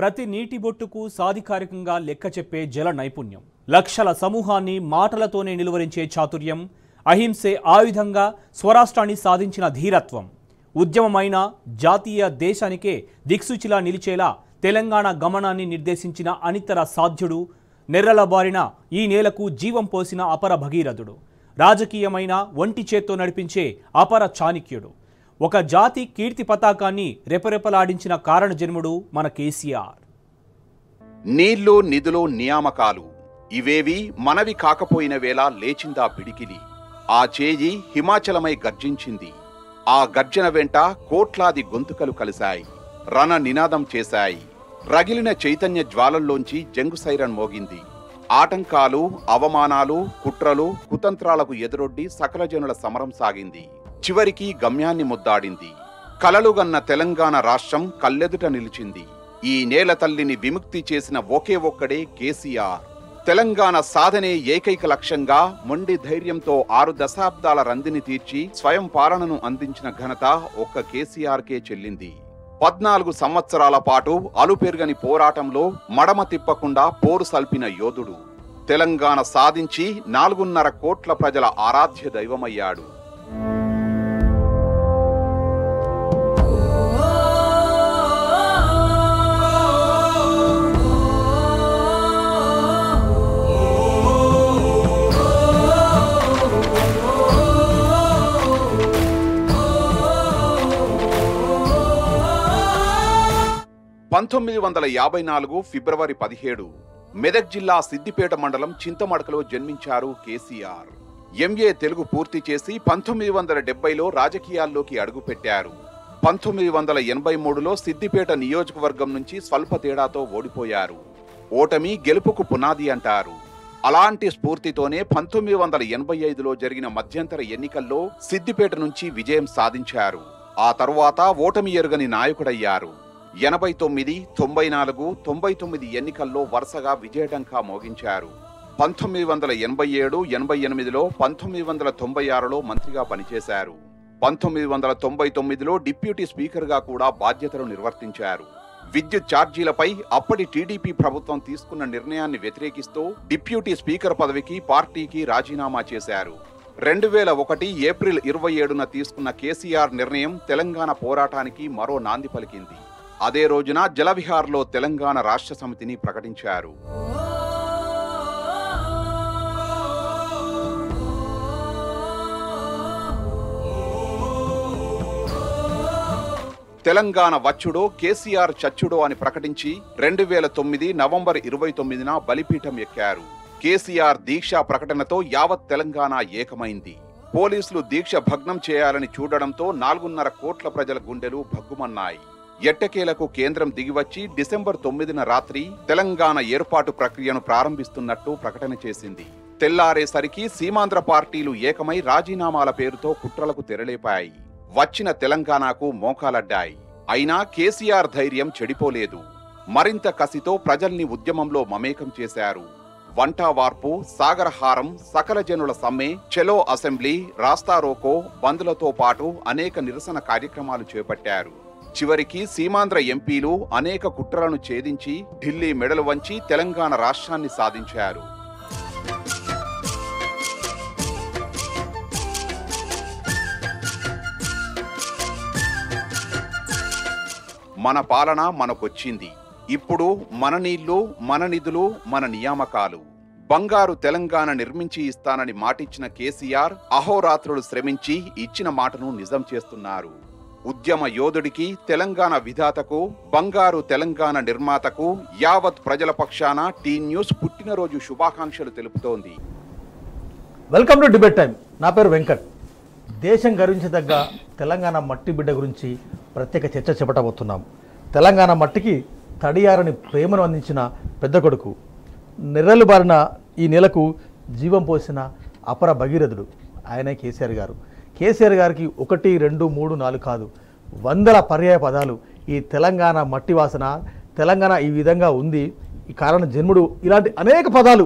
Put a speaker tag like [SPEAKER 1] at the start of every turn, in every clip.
[SPEAKER 1] ప్రతి నీటి బొట్టుకు సాధికారికంగా లెక్క చెప్పే జల నైపుణ్యం లక్షల సమూహాన్ని మాటలతోనే నిలువరించే చాతుర్యం అహింసే ఆయుధంగా స్వరాష్ట్రాన్ని సాధించిన ధీరత్వం ఉద్యమమైన జాతీయ దేశానికే దిక్సూచిలా నిలిచేలా తెలంగాణ గమనాన్ని నిర్దేశించిన అనితర సాధ్యుడు నెర్రల బారిన ఈ నేలకు జీవం పోసిన అపర భగీరథుడు రాజకీయమైన ఒంటి చేత్తో
[SPEAKER 2] నడిపించే అపర చాణిక్యుడు ఒక జాతి కీర్తి పతాకాన్ని రెపరెపలాడించిన జన్ముడు మన కేసీఆర్ నీళ్లు నిధులు నియామకాలు ఇవేవి మనవి కాకపోయిన వేళ లేచిందా పిడికిలి ఆ చేయి హిమాచలమై గర్జించింది ఆ గర్జన వెంట కోట్లాది గొంతుకలు కలిశాయి రణ నినాదం చేశాయి రగిలిన చైతన్య జ్వాలల్లోంచి జంగు సైరన్ మోగింది ఆటంకాలు అవమానాలు కుట్రలు కుతంత్రాలకు ఎదురొడ్డి సకల జనుల సమరం సాగింది చివరికి గమ్యాన్ని ముద్దాడింది కలలుగన్న తెలంగాణ రాష్ట్రం కల్లెదుట నిలిచింది ఈ నేల తల్లిని విముక్తి చేసిన ఒకే ఒక్కడే కేసీఆర్ తెలంగాణ సాధనే ఏకైక లక్ష్యంగా మొండి ధైర్యంతో ఆరు దశాబ్దాల రందిని తీర్చి స్వయం పాలనను అందించిన ఘనత ఒక్క కేసీఆర్కే చెల్లింది పద్నాలుగు సంవత్సరాల పాటు అలుపెరుగని పోరాటంలో మడమ తిప్పకుండా పోరు సల్పిన యోధుడు తెలంగాణ సాధించి నాలుగున్నర కోట్ల ప్రజల ఆరాధ్య దైవమయ్యాడు పంతొమ్మిది వందల యాభై నాలుగు ఫిబ్రవరి పదిహేడు మెదక్ జిల్లా సిద్దిపేట మండలం చింతమడకలో జన్మించారు కేసీఆర్ ఎంఏ తెలుగు పూర్తి చేసి పంతొమ్మిది వందల డెబ్బైలో రాజకీయాల్లోకి అడుగుపెట్టారు పంతొమ్మిది వందల ఎనభై మూడులో సిద్దిపేట నియోజకవర్గం నుంచి స్వల్ప తేడాతో ఓడిపోయారు ఓటమి గెలుపుకు పునాది అంటారు అలాంటి స్ఫూర్తితోనే పంతొమ్మిది వందల ఎనభై ఐదులో జరిగిన మధ్యంతర ఎన్నికల్లో సిద్దిపేట నుంచి విజయం సాధించారు ఆ తరువాత ఓటమి ఎరుగని నాయకుడయ్యారు ఎనభై తొమ్మిది తొంభై నాలుగు తొంభై తొమ్మిది ఎన్నికల్లో వరుసగా విజయటంకా మోగించారు పంతొమ్మిది వందల ఎనభై ఏడు ఎనభై ఎనిమిదిలో పంతొమ్మిది వందల తొంభై ఆరులో మంత్రిగా పనిచేశారు పంతొమ్మిది వందల తొంభై తొమ్మిదిలో డిప్యూటీ స్పీకర్గా కూడా బాధ్యతలు నిర్వర్తించారు విద్యుత్ ఛార్జీలపై అప్పటి టీడీపీ ప్రభుత్వం తీసుకున్న నిర్ణయాన్ని వ్యతిరేకిస్తూ డిప్యూటీ స్పీకర్ పదవికి పార్టీకి రాజీనామా చేశారు రెండు వేల ఒకటి ఏప్రిల్ ఇరవై ఏడున తీసుకున్న కేసీఆర్ నిర్ణయం తెలంగాణ పోరాటానికి మరో నాంది పలికింది అదే రోజున జలవిహార్లో తెలంగాణ రాష్ట్ర సమితిని ప్రకటించారు తెలంగాణ వచ్చుడో కేసీఆర్ చచ్చుడో అని ప్రకటించి రెండు వేల తొమ్మిది నవంబర్ ఇరవై తొమ్మిదిన బలిపీఠం ఎక్కారు కేసీఆర్ దీక్ష ప్రకటనతో యావత్ తెలంగాణ ఏకమైంది పోలీసులు దీక్ష భగ్నం చేయాలని చూడడంతో నాలుగున్నర కోట్ల ప్రజల గుండెలు భగ్గుమన్నాయి ఎట్టకేలకు కేంద్రం దిగివచ్చి డిసెంబర్ తొమ్మిదిన రాత్రి తెలంగాణ ఏర్పాటు ప్రక్రియను ప్రారంభిస్తున్నట్టు ప్రకటన చేసింది తెల్లారేసరికి సీమాంధ్ర పార్టీలు ఏకమై రాజీనామాల పేరుతో కుట్రలకు తెరలేపాయి వచ్చిన తెలంగాణకు మోకాలడ్డాయి అయినా కేసీఆర్ ధైర్యం చెడిపోలేదు మరింత కసితో ప్రజల్ని ఉద్యమంలో మమేకం చేశారు వంటా వార్పు సాగరహారం సకల జనుల సమ్మె చెలో అసెంబ్లీ రాస్తారోకో బంద్లతో పాటు అనేక నిరసన కార్యక్రమాలు చేపట్టారు చివరికి సీమాంధ్ర ఎంపీలు అనేక కుట్రలను ఛేదించి ఢిల్లీ మెడలు వంచి తెలంగాణ రాష్ట్రాన్ని సాధించారు మన పాలన మనకొచ్చింది ఇప్పుడు మన నీళ్లు మన నిధులు మన నియామకాలు బంగారు తెలంగాణ నిర్మించి ఇస్తానని మాటిచ్చిన కేసీఆర్ అహోరాత్రులు శ్రమించి ఇచ్చిన మాటను నిజం చేస్తున్నారు ఉద్యమ యోధుడికి తెలంగాణ విధాతకు బంగారు తెలంగాణ నిర్మాతకు యావత్ ప్రజల పక్షాన టీ న్యూస్ పుట్టినరోజు శుభాకాంక్షలు తెలుపుతోంది
[SPEAKER 3] వెల్కమ్ టు డిబేట్ టైం నా పేరు వెంకట్ దేశం గర్వించదగ్గ తెలంగాణ మట్టి బిడ్డ గురించి ప్రత్యేక చర్చ చెప్పటబోతున్నాం తెలంగాణ మట్టికి తడియారని ప్రేమను అందించిన పెద్ద కొడుకు నెర్రలు బారిన ఈ నెలకు జీవం పోసిన అపర భగీరథుడు ఆయనే కేసీఆర్ గారు కేసీఆర్ గారికి ఒకటి రెండు మూడు నాలుగు కాదు వందల పర్యాయ పదాలు ఈ తెలంగాణ మట్టి వాసన తెలంగాణ ఈ విధంగా ఉంది ఈ కారణ జన్ముడు ఇలాంటి అనేక పదాలు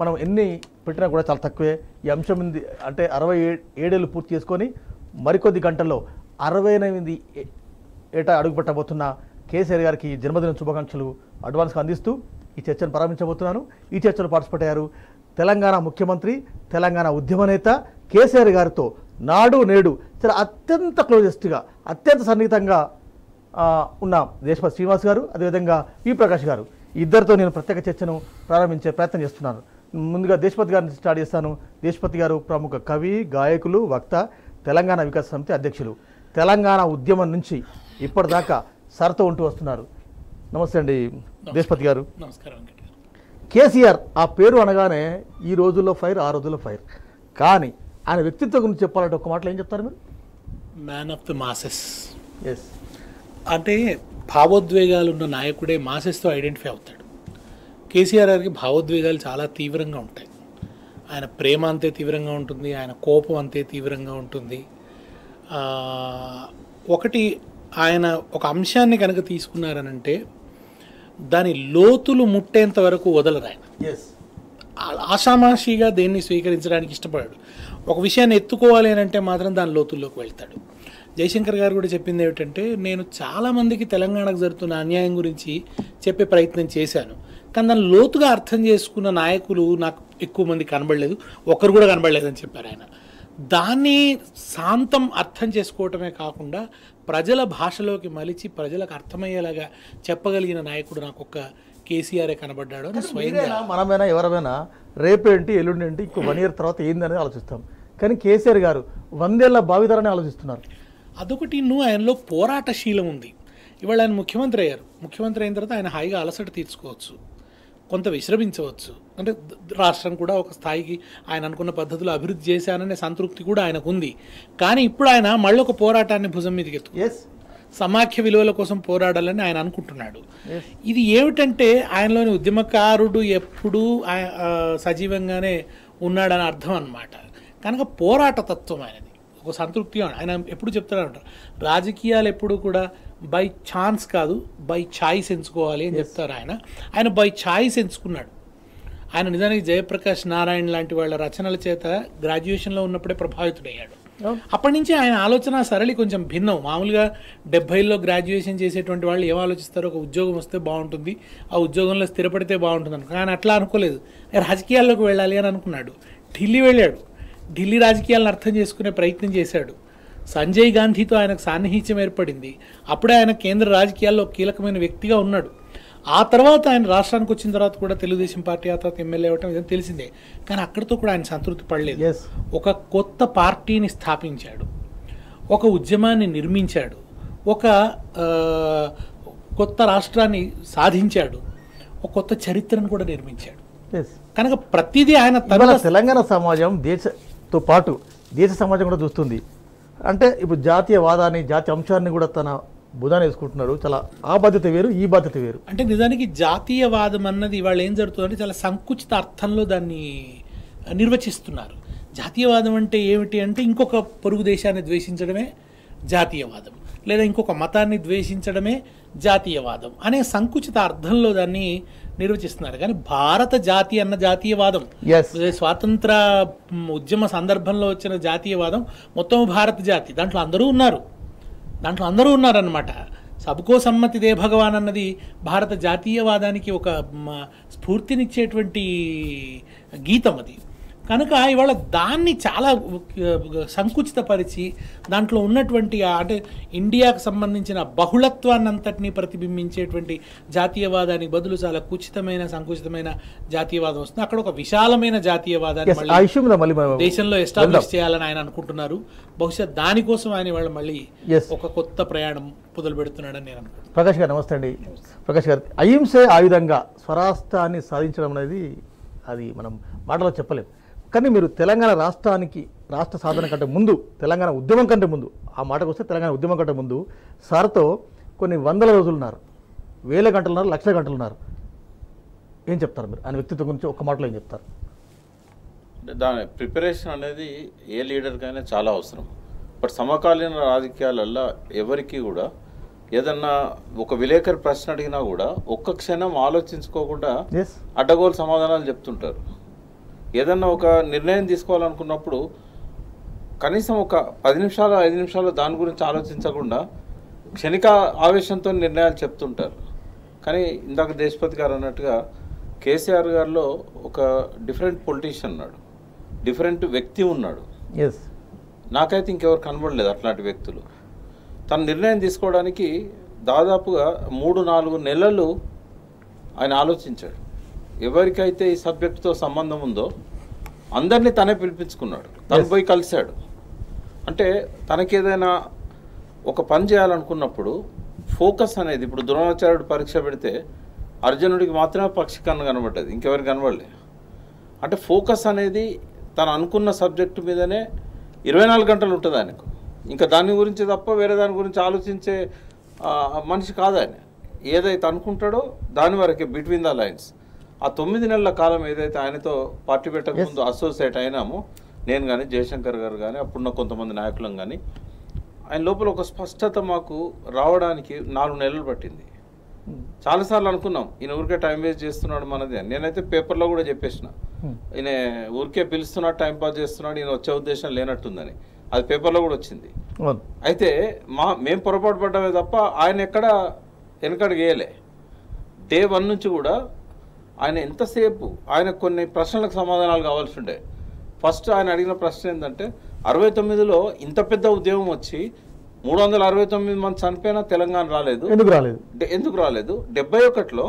[SPEAKER 3] మనం ఎన్ని పెట్టినా కూడా చాలా తక్కువే ఈ అంశం అంటే అరవై ఏడేళ్ళు పూర్తి చేసుకొని మరికొద్ది గంటల్లో అరవై ఎనిమిది ఏటా అడుగుపెట్టబోతున్న కేసీఆర్ గారికి జన్మదిన శుభాకాంక్షలు అడ్వాన్స్గా అందిస్తూ ఈ చర్చను ప్రారంభించబోతున్నాను ఈ చర్చలో పార్టిసిపేట్ అయ్యారు తెలంగాణ ముఖ్యమంత్రి తెలంగాణ ఉద్యమ నేత కేసీఆర్ గారితో నాడు నేడు చాలా అత్యంత క్లోజెస్ట్గా అత్యంత సన్నిహితంగా ఉన్న దేశపతి శ్రీనివాస్ గారు అదేవిధంగా వి ప్రకాష్ గారు ఇద్దరితో నేను ప్రత్యేక చర్చను ప్రారంభించే ప్రయత్నం చేస్తున్నాను ముందుగా దేశపతి గారిని స్టార్ట్ చేస్తాను దేశపతి గారు ప్రముఖ కవి గాయకులు వక్త తెలంగాణ వికాస సమితి అధ్యక్షులు తెలంగాణ ఉద్యమం నుంచి ఇప్పటిదాకా సరతో ఉంటూ వస్తున్నారు నమస్తే అండి దేశపతి గారు నమస్కారం కేసీఆర్ ఆ పేరు అనగానే ఈ రోజుల్లో ఫైర్ ఆ రోజుల్లో ఫైర్ కానీ ఆయన వ్యక్తిత్వం గురించి చెప్పాలంటే ఒక మాటలో ఏం చెప్తారు మీరు
[SPEAKER 1] man of the masses yes అంటే భావోద్వేగాలు ఉన్న నాయకుడే మాసెస్తో ఐడెంటిఫై అవుతాడు కేసీఆర్ గారికి భావోద్వేగాలు చాలా తీవ్రంగా ఉంటాయి ఆయన ప్రేమ అంతే తీవ్రంగా ఉంటుంది ఆయన కోపం అంతే తీవ్రంగా ఉంటుంది ఒకటి ఆయన ఒక అంశాన్ని కనుక తీసుకున్నారనంటే దాని లోతులు ముట్టేంత వరకు వదలరు ఆయన ఎస్ ఆషామాషిగా దేన్ని స్వీకరించడానికి ఇష్టపడాడు ఒక విషయాన్ని ఎత్తుకోవాలి అని అంటే మాత్రం దాని లోతుల్లోకి వెళ్తాడు జయశంకర్ గారు కూడా చెప్పింది ఏమిటంటే నేను చాలామందికి తెలంగాణకు జరుగుతున్న అన్యాయం గురించి చెప్పే ప్రయత్నం చేశాను కానీ దాన్ని లోతుగా అర్థం చేసుకున్న నాయకులు నాకు ఎక్కువ మంది కనబడలేదు ఒకరు కూడా కనబడలేదని చెప్పారు ఆయన దాన్ని శాంతం అర్థం చేసుకోవటమే కాకుండా ప్రజల భాషలోకి మలిచి ప్రజలకు అర్థమయ్యేలాగా చెప్పగలిగిన నాయకుడు నాకు ఒక కేసీఆరే కనబడ్డాడు స్వయంగా
[SPEAKER 3] మనమైనా ఎవరమైనా రేపేంటి ఎల్లుండి ఏంటి ఇంకో వన్ ఇయర్ తర్వాత ఏందనేది ఆలోచిస్తాం కానీ కేసీఆర్ గారు వందేళ్ల భావితరాన్ని ఆలోచిస్తున్నారు అదొకటి నువ్వు ఆయనలో పోరాటశీలం ఉంది ఇవాళ ఆయన ముఖ్యమంత్రి
[SPEAKER 1] అయ్యారు ముఖ్యమంత్రి అయిన తర్వాత ఆయన హాయిగా అలసట తీర్చుకోవచ్చు కొంత విశ్రమించవచ్చు అంటే రాష్ట్రం కూడా ఒక స్థాయికి ఆయన అనుకున్న పద్ధతిలో అభివృద్ధి చేశాననే సంతృప్తి కూడా ఆయనకు ఉంది కానీ ఇప్పుడు ఆయన మళ్ళీ ఒక పోరాటాన్ని భుజం మీదకి ఎత్తుకు ఎస్ సమాఖ్య విలువల కోసం పోరాడాలని ఆయన అనుకుంటున్నాడు ఇది ఏమిటంటే ఆయనలోని ఉద్యమకారుడు ఎప్పుడూ సజీవంగానే ఉన్నాడని అర్థం అనమాట కనుక పోరాట తత్వం ఆయనది ఒక సంతృప్తి ఆయన ఎప్పుడు అంటారు రాజకీయాలు ఎప్పుడు కూడా బై ఛాన్స్ కాదు బై ఛాయిస్ ఎంచుకోవాలి అని చెప్తారు ఆయన ఆయన బై ఛాయిస్ ఎంచుకున్నాడు ఆయన నిజానికి జయప్రకాష్ నారాయణ లాంటి వాళ్ళ రచనల చేత గ్రాడ్యుయేషన్లో ఉన్నప్పుడే ప్రభావితుడయ్యాడు అప్పటి నుంచి ఆయన ఆలోచన సరళి కొంచెం భిన్నం మామూలుగా డెబ్బైలో గ్రాడ్యుయేషన్ చేసేటువంటి వాళ్ళు ఏం ఆలోచిస్తారు ఒక ఉద్యోగం వస్తే బాగుంటుంది ఆ ఉద్యోగంలో స్థిరపడితే బాగుంటుంది అనుకో ఆయన అట్లా అనుకోలేదు రాజకీయాల్లోకి వెళ్ళాలి అని అనుకున్నాడు ఢిల్లీ వెళ్ళాడు ఢిల్లీ రాజకీయాలను అర్థం చేసుకునే ప్రయత్నం చేశాడు సంజయ్ గాంధీతో ఆయనకు సాన్నిహిత్యం ఏర్పడింది అప్పుడే ఆయన కేంద్ర రాజకీయాల్లో కీలకమైన వ్యక్తిగా ఉన్నాడు ఆ తర్వాత ఆయన రాష్ట్రానికి వచ్చిన తర్వాత కూడా తెలుగుదేశం పార్టీ ఆ తర్వాత ఎమ్మెల్యే అవ్వటం ఇదని తెలిసిందే కానీ అక్కడితో కూడా ఆయన సంతృప్తి పడలేదు ఒక కొత్త పార్టీని స్థాపించాడు ఒక ఉద్యమాన్ని నిర్మించాడు ఒక కొత్త రాష్ట్రాన్ని సాధించాడు ఒక కొత్త చరిత్రను కూడా నిర్మించాడు
[SPEAKER 3] కనుక ప్రతిదీ ఆయన తన తెలంగాణ సమాజం దేశతో పాటు దేశ సమాజం కూడా చూస్తుంది అంటే ఇప్పుడు జాతీయవాదాన్ని జాతీయ అంశాన్ని కూడా తన బుధాన్ వేసుకుంటున్నారు చాలా ఆ బాధ్యత వేరు ఈ బాధ్యత వేరు
[SPEAKER 1] అంటే నిజానికి జాతీయవాదం అన్నది ఇవాళ ఏం జరుగుతుందంటే చాలా సంకుచిత అర్థంలో దాన్ని నిర్వచిస్తున్నారు జాతీయవాదం అంటే ఏమిటి అంటే ఇంకొక పొరుగు దేశాన్ని ద్వేషించడమే జాతీయవాదం లేదా ఇంకొక మతాన్ని ద్వేషించడమే జాతీయవాదం అనే సంకుచిత అర్థంలో దాన్ని నిర్వచిస్తున్నారు కానీ భారత జాతి అన్న జాతీయవాదం స్వాతంత్ర ఉద్యమ సందర్భంలో వచ్చిన జాతీయవాదం మొత్తం భారత జాతి దాంట్లో అందరూ ఉన్నారు దాంట్లో అందరూ ఉన్నారనమాట సబ్కో సమ్మతిదే భగవాన్ అన్నది భారత జాతీయవాదానికి ఒక స్ఫూర్తినిచ్చేటువంటి గీతం అది కనుక ఇవాళ దాన్ని చాలా సంకుచితపరిచి దాంట్లో ఉన్నటువంటి అంటే ఇండియాకు సంబంధించిన బహుళత్వాన్ని అంతటినీ ప్రతిబింబించేటువంటి జాతీయవాదానికి బదులు చాలా కుచితమైన సంకుచితమైన జాతీయవాదం వస్తుంది అక్కడ ఒక విశాలమైన జాతీయవాదాన్ని
[SPEAKER 3] దేశంలో ఎస్టాబ్లిష్
[SPEAKER 1] చేయాలని ఆయన అనుకుంటున్నారు బహుశా దానికోసం ఆయన ఇవాళ మళ్ళీ ఒక కొత్త ప్రయాణం పొదలు పెడుతున్నాడని నేను అనుకుంటున్నాను
[SPEAKER 3] ప్రకాష్ గారు నమస్తే అండి ప్రకాష్ గారు అహింసే ఆయుధంగా స్వరాష్ట్రాన్ని సాధించడం అనేది అది మనం మాటలో చెప్పలేము కానీ మీరు తెలంగాణ రాష్ట్రానికి రాష్ట్ర సాధన కంటే ముందు తెలంగాణ ఉద్యమం కంటే ముందు ఆ మాటకు వస్తే తెలంగాణ ఉద్యమం కంటే ముందు సార్తో కొన్ని వందల రోజులున్నారు వేల గంటలున్నారు లక్షల గంటలు ఉన్నారు ఏం చెప్తారు మీరు ఆయన వ్యక్తిత్వం గురించి ఒక మాటలో ఏం చెప్తారు
[SPEAKER 4] దాని ప్రిపరేషన్ అనేది ఏ లీడర్కైనా చాలా అవసరం బట్ సమకాలీన రాజకీయాలల్లో ఎవరికి కూడా ఏదన్నా ఒక విలేకరి ప్రశ్న అడిగినా కూడా ఒక్క క్షణం ఆలోచించుకోకుండా అడ్డగోలు సమాధానాలు చెప్తుంటారు ఏదన్నా ఒక నిర్ణయం తీసుకోవాలనుకున్నప్పుడు కనీసం ఒక పది నిమిషాలు ఐదు నిమిషాలు దాని గురించి ఆలోచించకుండా క్షణిక ఆవేశంతో నిర్ణయాలు చెప్తుంటారు కానీ ఇందాక దేశపతి గారు అన్నట్టుగా కేసీఆర్ గారిలో ఒక డిఫరెంట్ పొలిటీషియన్ ఉన్నాడు డిఫరెంట్ వ్యక్తి ఉన్నాడు ఎస్ నాకైతే ఇంకెవరు కనబడలేదు అట్లాంటి వ్యక్తులు తన నిర్ణయం తీసుకోవడానికి దాదాపుగా మూడు నాలుగు నెలలు ఆయన ఆలోచించాడు ఎవరికైతే ఈ సబ్జెక్టుతో సంబంధం ఉందో అందరినీ తనే పిలిపించుకున్నాడు తను పోయి కలిశాడు అంటే తనకేదైనా ఒక పని చేయాలనుకున్నప్పుడు ఫోకస్ అనేది ఇప్పుడు ద్రోణాచార్యుడు పరీక్ష పెడితే అర్జునుడికి మాత్రమే కన్ను కనబడ్డది ఇంకెవరికి కనబడలే అంటే ఫోకస్ అనేది తను అనుకున్న సబ్జెక్టు మీదనే ఇరవై నాలుగు గంటలు ఉంటుంది ఆయనకు ఇంకా దాని గురించి తప్ప వేరే దాని గురించి ఆలోచించే మనిషి కాదు ఆయన ఏదైతే అనుకుంటాడో దాని వరకే బిట్వీన్ ద లైన్స్ ఆ తొమ్మిది నెలల కాలం ఏదైతే ఆయనతో పార్టీ పెట్టక ముందు అసోసియేట్ అయినామో నేను కానీ జయశంకర్ గారు కానీ అప్పుడున్న కొంతమంది నాయకులం కానీ ఆయన లోపల ఒక స్పష్టత మాకు రావడానికి నాలుగు నెలలు పట్టింది hmm. చాలాసార్లు అనుకున్నాం ఈయన ఊరికే టైం వేస్ట్ చేస్తున్నాడు మనది అని నేనైతే పేపర్లో కూడా చెప్పేసిన hmm. ఈయన ఊరికే పిలుస్తున్నాడు టైం పాస్ చేస్తున్నాడు ఈయన వచ్చే ఉద్దేశం లేనట్టుందని అది పేపర్లో కూడా వచ్చింది అయితే మా మేము పొరపాటు పడ్డమే తప్ప ఆయన ఎక్కడ వెనకడ గేయలే డే వన్ నుంచి కూడా ఆయన ఎంతసేపు ఆయన కొన్ని ప్రశ్నలకు సమాధానాలు కావాల్సి ఉండే ఫస్ట్ ఆయన అడిగిన ప్రశ్న ఏంటంటే అరవై తొమ్మిదిలో ఇంత పెద్ద ఉద్యమం వచ్చి మూడు వందల అరవై తొమ్మిది మంది చనిపోయినా తెలంగాణ రాలేదు ఎందుకు రాలేదు ఎందుకు రాలేదు డెబ్బై ఒకటిలో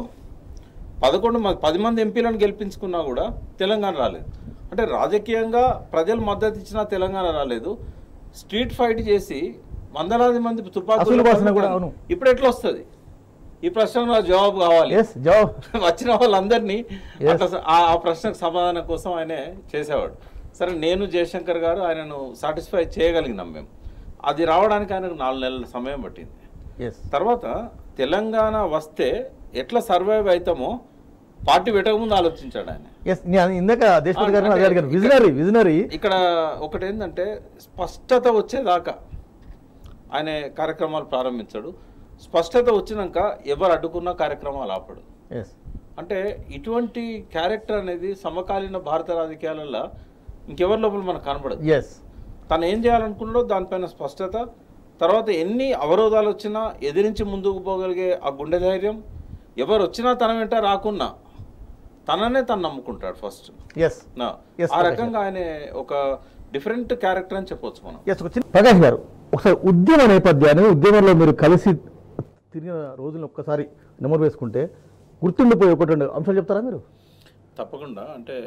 [SPEAKER 4] పదకొండు మంది పది మంది ఎంపీలను గెలిపించుకున్నా కూడా తెలంగాణ రాలేదు అంటే రాజకీయంగా ప్రజలు మద్దతు ఇచ్చినా తెలంగాణ రాలేదు స్ట్రీట్ ఫైట్ చేసి వందలాది మంది తుపాకులు ఇప్పుడు ఎట్లా వస్తుంది ఈ ప్రశ్నకు జవాబు కావాలి వచ్చిన వాళ్ళందరినీ ఆ ప్రశ్నకు సమాధానం కోసం ఆయనే చేసేవాడు సరే నేను జయశంకర్ గారు ఆయనను సాటిస్ఫై చేయగలిగినాం మేము అది రావడానికి ఆయనకు నాలుగు నెలల సమయం పట్టింది తర్వాత తెలంగాణ వస్తే ఎట్లా సర్వైవ్ అవుతామో పార్టీ పెట్టకముందు ఆలోచించాడు
[SPEAKER 3] ఆయన ఇందాక విజనరీ విజనరీ
[SPEAKER 4] ఇక్కడ ఒకటి ఏంటంటే స్పష్టత వచ్చేదాకా ఆయన కార్యక్రమాలు ప్రారంభించాడు స్పష్టత వచ్చినాక ఎవరు అడ్డుకున్న కార్యక్రమాలు ఆపడు అంటే ఇటువంటి క్యారెక్టర్ అనేది సమకాలీన భారత రాజకీయాలలో ఇంకెవరి లోపల మనకు కనబడదు తను ఏం చేయాలనుకున్నాడో దానిపైన స్పష్టత తర్వాత ఎన్ని అవరోధాలు వచ్చినా ఎదిరించి ముందుకు పోగలిగే ఆ గుండె ధైర్యం ఎవరు వచ్చినా తన వెంట రాకున్నా తననే తను నమ్ముకుంటాడు ఫస్ట్ ఆ రకంగా ఆయన ఒక డిఫరెంట్ క్యారెక్టర్ అని చెప్పొచ్చు మనం
[SPEAKER 3] ప్రకాష్ గారు ఒకసారి ఉద్యమ నేపథ్యాన్ని ఉద్యమంలో మీరు కలిసి
[SPEAKER 4] తిరిగిన రోజులను ఒక్కసారి
[SPEAKER 3] నెమరు వేసుకుంటే గుర్తుండిపోయి ఒకటి రెండు అంశాలు చెప్తారా మీరు
[SPEAKER 4] తప్పకుండా అంటే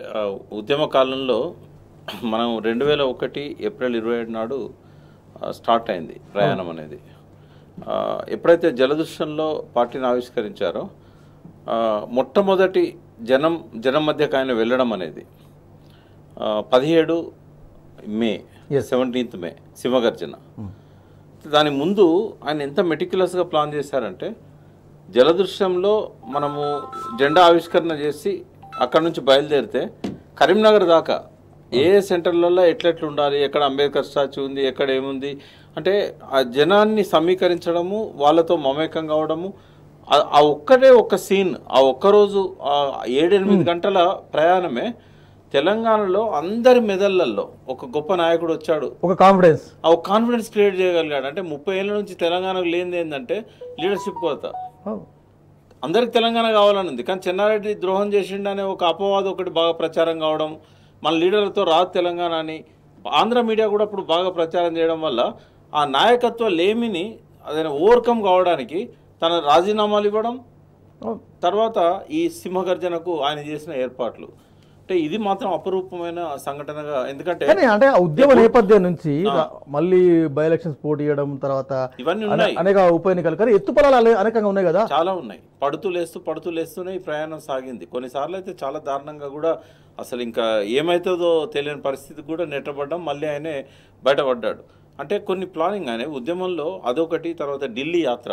[SPEAKER 4] ఉద్యమ కాలంలో మనం రెండు వేల ఒకటి ఏప్రిల్ ఇరవై ఏడు నాడు స్టార్ట్ అయింది ప్రయాణం అనేది ఎప్పుడైతే జలదృశ్యంలో పార్టీని ఆవిష్కరించారో మొట్టమొదటి జనం జనం మధ్యకు ఆయన వెళ్ళడం అనేది పదిహేడు మే సెవెంటీన్త్ మే సింహగర్జన దాని ముందు ఆయన ఎంత మెటిక్యులస్గా ప్లాన్ చేశారంటే జలదృశ్యంలో మనము జెండా ఆవిష్కరణ చేసి అక్కడ నుంచి బయలుదేరితే కరీంనగర్ దాకా ఏ సెంటర్లలో ఎట్లెట్లు ఉండాలి ఎక్కడ అంబేద్కర్ స్టాచ్యూ ఉంది ఎక్కడ ఏముంది అంటే ఆ జనాన్ని సమీకరించడము వాళ్ళతో మమేకం కావడము ఆ ఒక్కటే ఒక్క సీన్ ఆ ఒక్కరోజు ఏడెనిమిది hmm. గంటల ప్రయాణమే తెలంగాణలో అందరి మెదళ్లలో ఒక గొప్ప నాయకుడు వచ్చాడు ఒక కాన్ఫిడెన్స్ ఆ ఒక కాన్ఫిడెన్స్ క్రియేట్ చేయగలిగాడు అంటే ముప్పై ఏళ్ళ నుంచి తెలంగాణకు లేనిది ఏంటంటే లీడర్షిప్ కోత అందరికి తెలంగాణ కావాలని ఉంది కానీ చెన్నారెడ్డి ద్రోహం చేసిండు అనే ఒక అపవాదం ఒకటి బాగా ప్రచారం కావడం మన లీడర్లతో రాదు తెలంగాణ అని ఆంధ్ర మీడియా కూడా అప్పుడు బాగా ప్రచారం చేయడం వల్ల ఆ నాయకత్వ లేమిని అదే ఓవర్కమ్ కావడానికి తన రాజీనామాలు ఇవ్వడం తర్వాత ఈ సింహగర్జనకు ఆయన చేసిన ఏర్పాట్లు అంటే ఇది మాత్రం అపరూపమైన సంఘటనగా ఎందుకంటే అంటే ఉద్యమ
[SPEAKER 3] నేపథ్యం నుంచి మళ్ళీ బై ఎలక్షన్స్ పోటీ చేయడం తర్వాత ఇవన్నీ ఉన్నాయి అనేక ఉప ఎన్నికలు కానీ పొలాలు అనేకంగా ఉన్నాయి కదా
[SPEAKER 4] చాలా ఉన్నాయి పడుతూ లేస్తూ పడుతూ లేస్తూనే ఈ ప్రయాణం సాగింది కొన్నిసార్లు అయితే చాలా దారుణంగా కూడా అసలు ఇంకా ఏమైతుందో తెలియని పరిస్థితి కూడా నెట్టబడ్డం మళ్ళీ ఆయనే బయటపడ్డాడు అంటే కొన్ని ప్లానింగ్ ఆయన ఉద్యమంలో అదొకటి తర్వాత ఢిల్లీ యాత్ర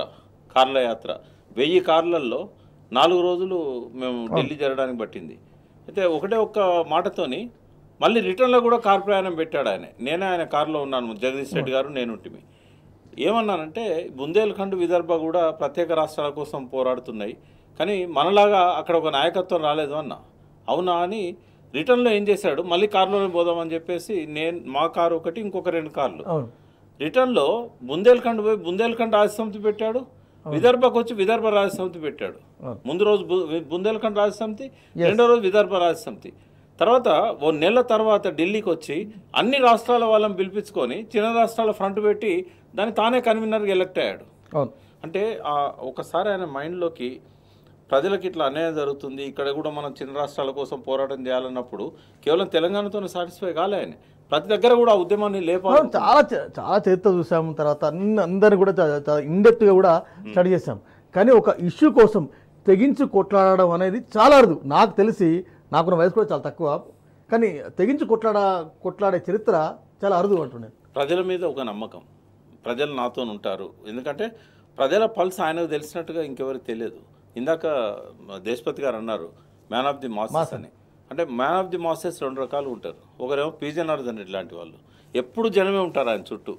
[SPEAKER 4] కార్ల యాత్ర వెయ్యి కార్లల్లో నాలుగు రోజులు మేము ఢిల్లీ జరగడానికి పట్టింది అయితే ఒకటే ఒక్క మాటతోని మళ్ళీ రిటర్న్లో కూడా కార్ ప్రయాణం పెట్టాడు ఆయన నేనే ఆయన కారులో ఉన్నాను జగదీష్ రెడ్డి గారు నేను నేనుంటిమి ఏమన్నానంటే బుందేల్ఖండ్ విదర్భ కూడా ప్రత్యేక రాష్ట్రాల కోసం పోరాడుతున్నాయి కానీ మనలాగా అక్కడ ఒక నాయకత్వం రాలేదు అన్న అవునా అని రిటర్న్లో ఏం చేశాడు మళ్ళీ కారులోనే పోదామని చెప్పేసి నేను మా కారు ఒకటి ఇంకొక రెండు కార్లు రిటర్న్లో బుందేల్ఖండ్ పోయి బుందేల్ఖండ్ ఆశ్రమంతో పెట్టాడు విదర్భకు వచ్చి విదర్భ రాజసమితి పెట్టాడు ముందు రోజు బుందేల్ఖండ్ రాజసమితి రెండో రోజు విదర్భ రాజసమితి తర్వాత ఓ నెల తర్వాత ఢిల్లీకి వచ్చి అన్ని రాష్ట్రాల వాళ్ళని పిలిపించుకొని చిన్న రాష్ట్రాల ఫ్రంట్ పెట్టి దాన్ని తానే కన్వీనర్గా ఎలక్ట్ అయ్యాడు అంటే ఒకసారి ఆయన మైండ్లోకి ప్రజలకి ఇట్లా అన్యాయం జరుగుతుంది ఇక్కడ కూడా మనం చిన్న రాష్ట్రాల కోసం పోరాటం చేయాలన్నప్పుడు కేవలం తెలంగాణతోనే సాటిస్ఫై కాలే ఆయన ప్రతి దగ్గర కూడా ఉద్యమాన్ని లేపాలి
[SPEAKER 3] చాలా చాలా చరిత్ర చూసాము తర్వాత అన్ని అందరిని కూడా ఇండెప్ట్గా కూడా స్టడీ చేసాం కానీ ఒక ఇష్యూ కోసం తెగించి కొట్లాడడం అనేది చాలా అరుదు నాకు తెలిసి నాకున్న వయసు కూడా చాలా తక్కువ కానీ తెగించి కొట్లాడ కొట్లాడే చరిత్ర చాలా అరుదు అంటుండే
[SPEAKER 4] ప్రజల మీద ఒక నమ్మకం ప్రజలు నాతో ఉంటారు ఎందుకంటే ప్రజల పల్స్ ఆయనకు తెలిసినట్టుగా ఇంకెవరికి తెలియదు ఇందాక దేశపతి గారు అన్నారు మ్యాన్ ఆఫ్ ది మాస్ అని అంటే మ్యాన్ ఆఫ్ ది మాసెస్ రెండు రకాలు ఉంటారు ఒకరేమో పీజనార్దన్ ఇట్లాంటి వాళ్ళు ఎప్పుడు జనమే ఉంటారు ఆయన చుట్టూ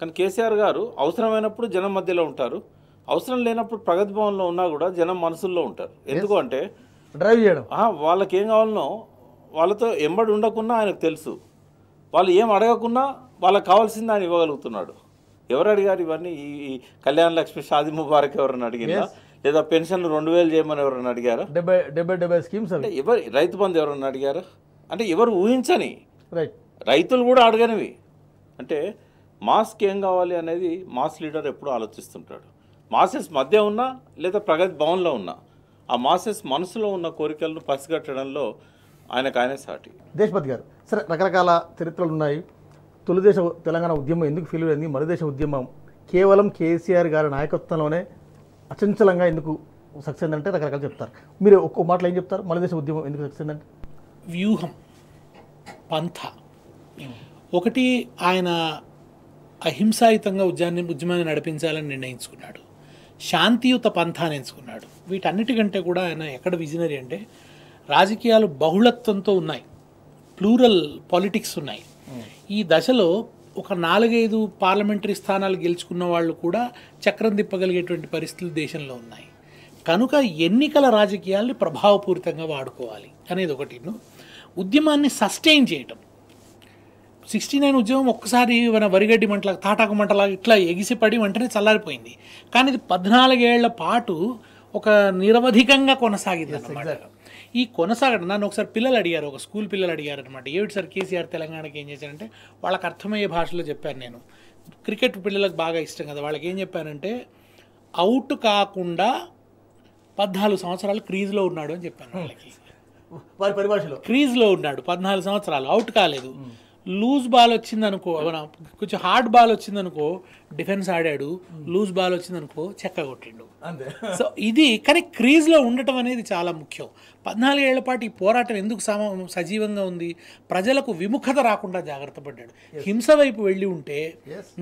[SPEAKER 4] కానీ కేసీఆర్ గారు అవసరమైనప్పుడు జనం మధ్యలో ఉంటారు అవసరం లేనప్పుడు ప్రగతి భవన్లో ఉన్నా కూడా జనం మనసుల్లో ఉంటారు ఎందుకు అంటే డ్రైవ్ చేయడం వాళ్ళకి ఏం కావాలనో వాళ్ళతో ఎంబడి ఉండకున్నా ఆయనకు తెలుసు వాళ్ళు ఏం అడగకున్నా వాళ్ళకి కావాల్సింది ఆయన ఇవ్వగలుగుతున్నాడు ఎవరు అడిగారు ఇవన్నీ ఈ కళ్యాణ లక్ష్మి షాది ముబారక్ ఎవరన్నా అడిగినా లేదా పెన్షన్ రెండు వేలు చేయమని ఎవరైనా అడిగారా డెబ్బై
[SPEAKER 3] డెబ్బై డెబ్బై స్కీమ్స్ అంటే
[SPEAKER 4] ఎవరు రైతు బంధు ఎవరైనా అడిగారా అంటే ఎవరు ఊహించని రైతులు కూడా అడగనివి అంటే మాస్క్ ఏం కావాలి అనేది మాస్ లీడర్ ఎప్పుడు ఆలోచిస్తుంటాడు మాసెస్ మధ్య ఉన్నా లేదా ప్రగతి భవన్లో ఉన్నా ఆ మాసెస్ మనసులో ఉన్న కోరికలను పసిగట్టడంలో ఆయనకు ఆయనే సాటి
[SPEAKER 3] దేశపతి గారు సరే రకరకాల చరిత్రలు ఉన్నాయి తొలిదేశ తెలంగాణ ఉద్యమం ఎందుకు ఫీల్ అయింది మరుదేశ ఉద్యమం కేవలం కేసీఆర్ గారి నాయకత్వంలోనే అచంచలంగా ఎందుకు సక్సెస్ అయిందంటే రకరకాలు చెప్తారు మీరు ఒక్కో మాటలు ఏం చెప్తారు మన దేశ ఉద్యమం ఎందుకు సక్సెస్ అయిందంటే వ్యూహం పంథ ఒకటి ఆయన
[SPEAKER 1] అహింసాయుతంగా ఉద్యాన్ని ఉద్యమాన్ని నడిపించాలని నిర్ణయించుకున్నాడు శాంతియుత పంథాన్ని ఎంచుకున్నాడు వీటన్నిటికంటే కూడా ఆయన ఎక్కడ విజనరీ అంటే రాజకీయాలు బహుళత్వంతో ఉన్నాయి ప్లూరల్ పాలిటిక్స్ ఉన్నాయి ఈ దశలో ఒక నాలుగైదు పార్లమెంటరీ స్థానాలు గెలుచుకున్న వాళ్ళు కూడా చక్రం తిప్పగలిగేటువంటి పరిస్థితులు దేశంలో ఉన్నాయి కనుక ఎన్నికల రాజకీయాల్ని ప్రభావపూరితంగా వాడుకోవాలి అనేది ఒకటి ఉద్యమాన్ని సస్టైన్ చేయటం సిక్స్టీ నైన్ ఉద్యమం ఒక్కసారి మన వరిగడ్డి మంటల తాటాకు మంటలా ఇట్లా ఎగిసిపడి వెంటనే చల్లారిపోయింది కానీ ఇది పద్నాలుగేళ్ల పాటు ఒక నిరవధికంగా కొనసాగింది అన్నమాట ఈ కొనసాగడం నన్ను ఒకసారి పిల్లలు అడిగారు ఒక స్కూల్ పిల్లలు అడిగారు అనమాట ఏమిటి సార్ కేసీఆర్ తెలంగాణకి ఏం చేశారంటే వాళ్ళకి అర్థమయ్యే భాషలో చెప్పాను నేను క్రికెట్ పిల్లలకు బాగా ఇష్టం కదా వాళ్ళకి ఏం చెప్పానంటే అవుట్ కాకుండా పద్నాలుగు సంవత్సరాలు క్రీజ్లో ఉన్నాడు అని చెప్పాను వాళ్ళకి వారి పరిభాషలో క్రీజ్లో ఉన్నాడు పద్నాలుగు సంవత్సరాలు అవుట్ కాలేదు లూజ్ బాల్ వచ్చిందనుకో కొంచెం హార్డ్ బాల్ వచ్చిందనుకో డిఫెన్స్ ఆడాడు లూజ్ బాల్ వచ్చిందనుకో చెక్క కొట్టిండు అంతే సో ఇది కానీ క్రీజ్లో ఉండటం అనేది చాలా ముఖ్యం పద్నాలుగేళ్ల పాటు ఈ పోరాటం ఎందుకు సజీవంగా ఉంది ప్రజలకు విముఖత రాకుండా జాగ్రత్త పడ్డాడు హింస వైపు వెళ్ళి ఉంటే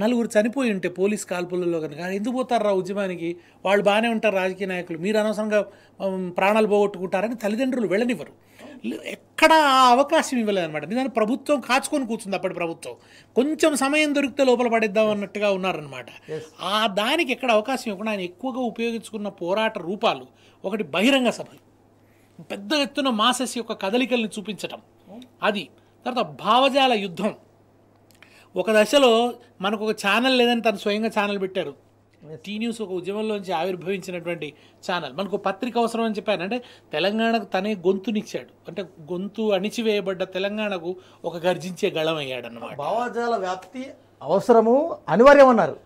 [SPEAKER 1] నలుగురు చనిపోయి ఉంటే పోలీస్ కాల్పులలో కనుక ఎందుకు పోతారు రా ఉద్యమానికి వాళ్ళు బాగానే ఉంటారు రాజకీయ నాయకులు మీరు అనవసరంగా ప్రాణాలు పోగొట్టుకుంటారని తల్లిదండ్రులు వెళ్ళనివ్వరు ఎక్కడ ఆ అవకాశం ఇవ్వలేదు అనమాట నిజానికి ప్రభుత్వం కాచుకొని కూర్చుంది అప్పటి ప్రభుత్వం కొంచెం సమయం దొరికితే లోపల పడేద్దాం అన్నట్టుగా ఉన్నారనమాట ఆ దానికి ఎక్కడ అవకాశం ఇవ్వకుండా ఆయన ఎక్కువగా ఉపయోగించుకున్న పోరాట రూపాలు ఒకటి బహిరంగ సభలు పెద్ద ఎత్తున మాసెస్ యొక్క కదలికల్ని చూపించటం అది తర్వాత భావజాల యుద్ధం ఒక దశలో మనకు ఒక ఛానల్ లేదని తను స్వయంగా ఛానల్ పెట్టారు టీ న్యూస్ ఒక ఉద్యమంలోంచి ఆవిర్భవించినటువంటి ఛానల్ మనకు పత్రిక అవసరం అని చెప్పాను అంటే తెలంగాణకు తనే గొంతునిచ్చాడు అంటే గొంతు అణిచివేయబడ్డ తెలంగాణకు ఒక గర్జించే అయ్యాడు అన్నమాట భావజాల వ్యాప్తి
[SPEAKER 3] అవసరము అనివార్యం అన్నారు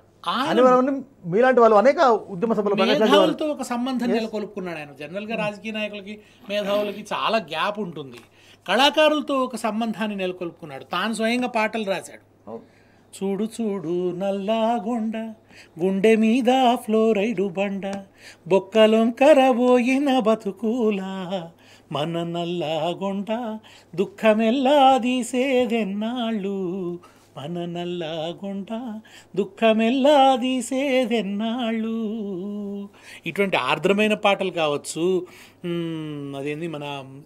[SPEAKER 3] మీలాంటి వాళ్ళు అనేక ఉద్యమ సభలు మేధావులతో ఒక
[SPEAKER 1] సంబంధం నెలకొల్పుకున్నాడు ఆయన జనరల్గా రాజకీయ నాయకులకి మేధావులకి చాలా గ్యాప్ ఉంటుంది
[SPEAKER 3] కళాకారులతో
[SPEAKER 1] ఒక సంబంధాన్ని నెలకొల్పుకున్నాడు తాను స్వయంగా పాటలు రాశాడు చూడు చూడు నల్లా గుండ గుండె మీద ఫ్లోరైడు బండ బొక్కలొంకరబోయిన బతుకులా మన గుండ దుఃఖమెల్లా తీసేదెన్నాళ్ళు పననల్లాగుండా దుఃఖమెల్లా తీసేదెన్నాళ్ళు ఇటువంటి ఆర్ద్రమైన పాటలు కావచ్చు అదేంది మన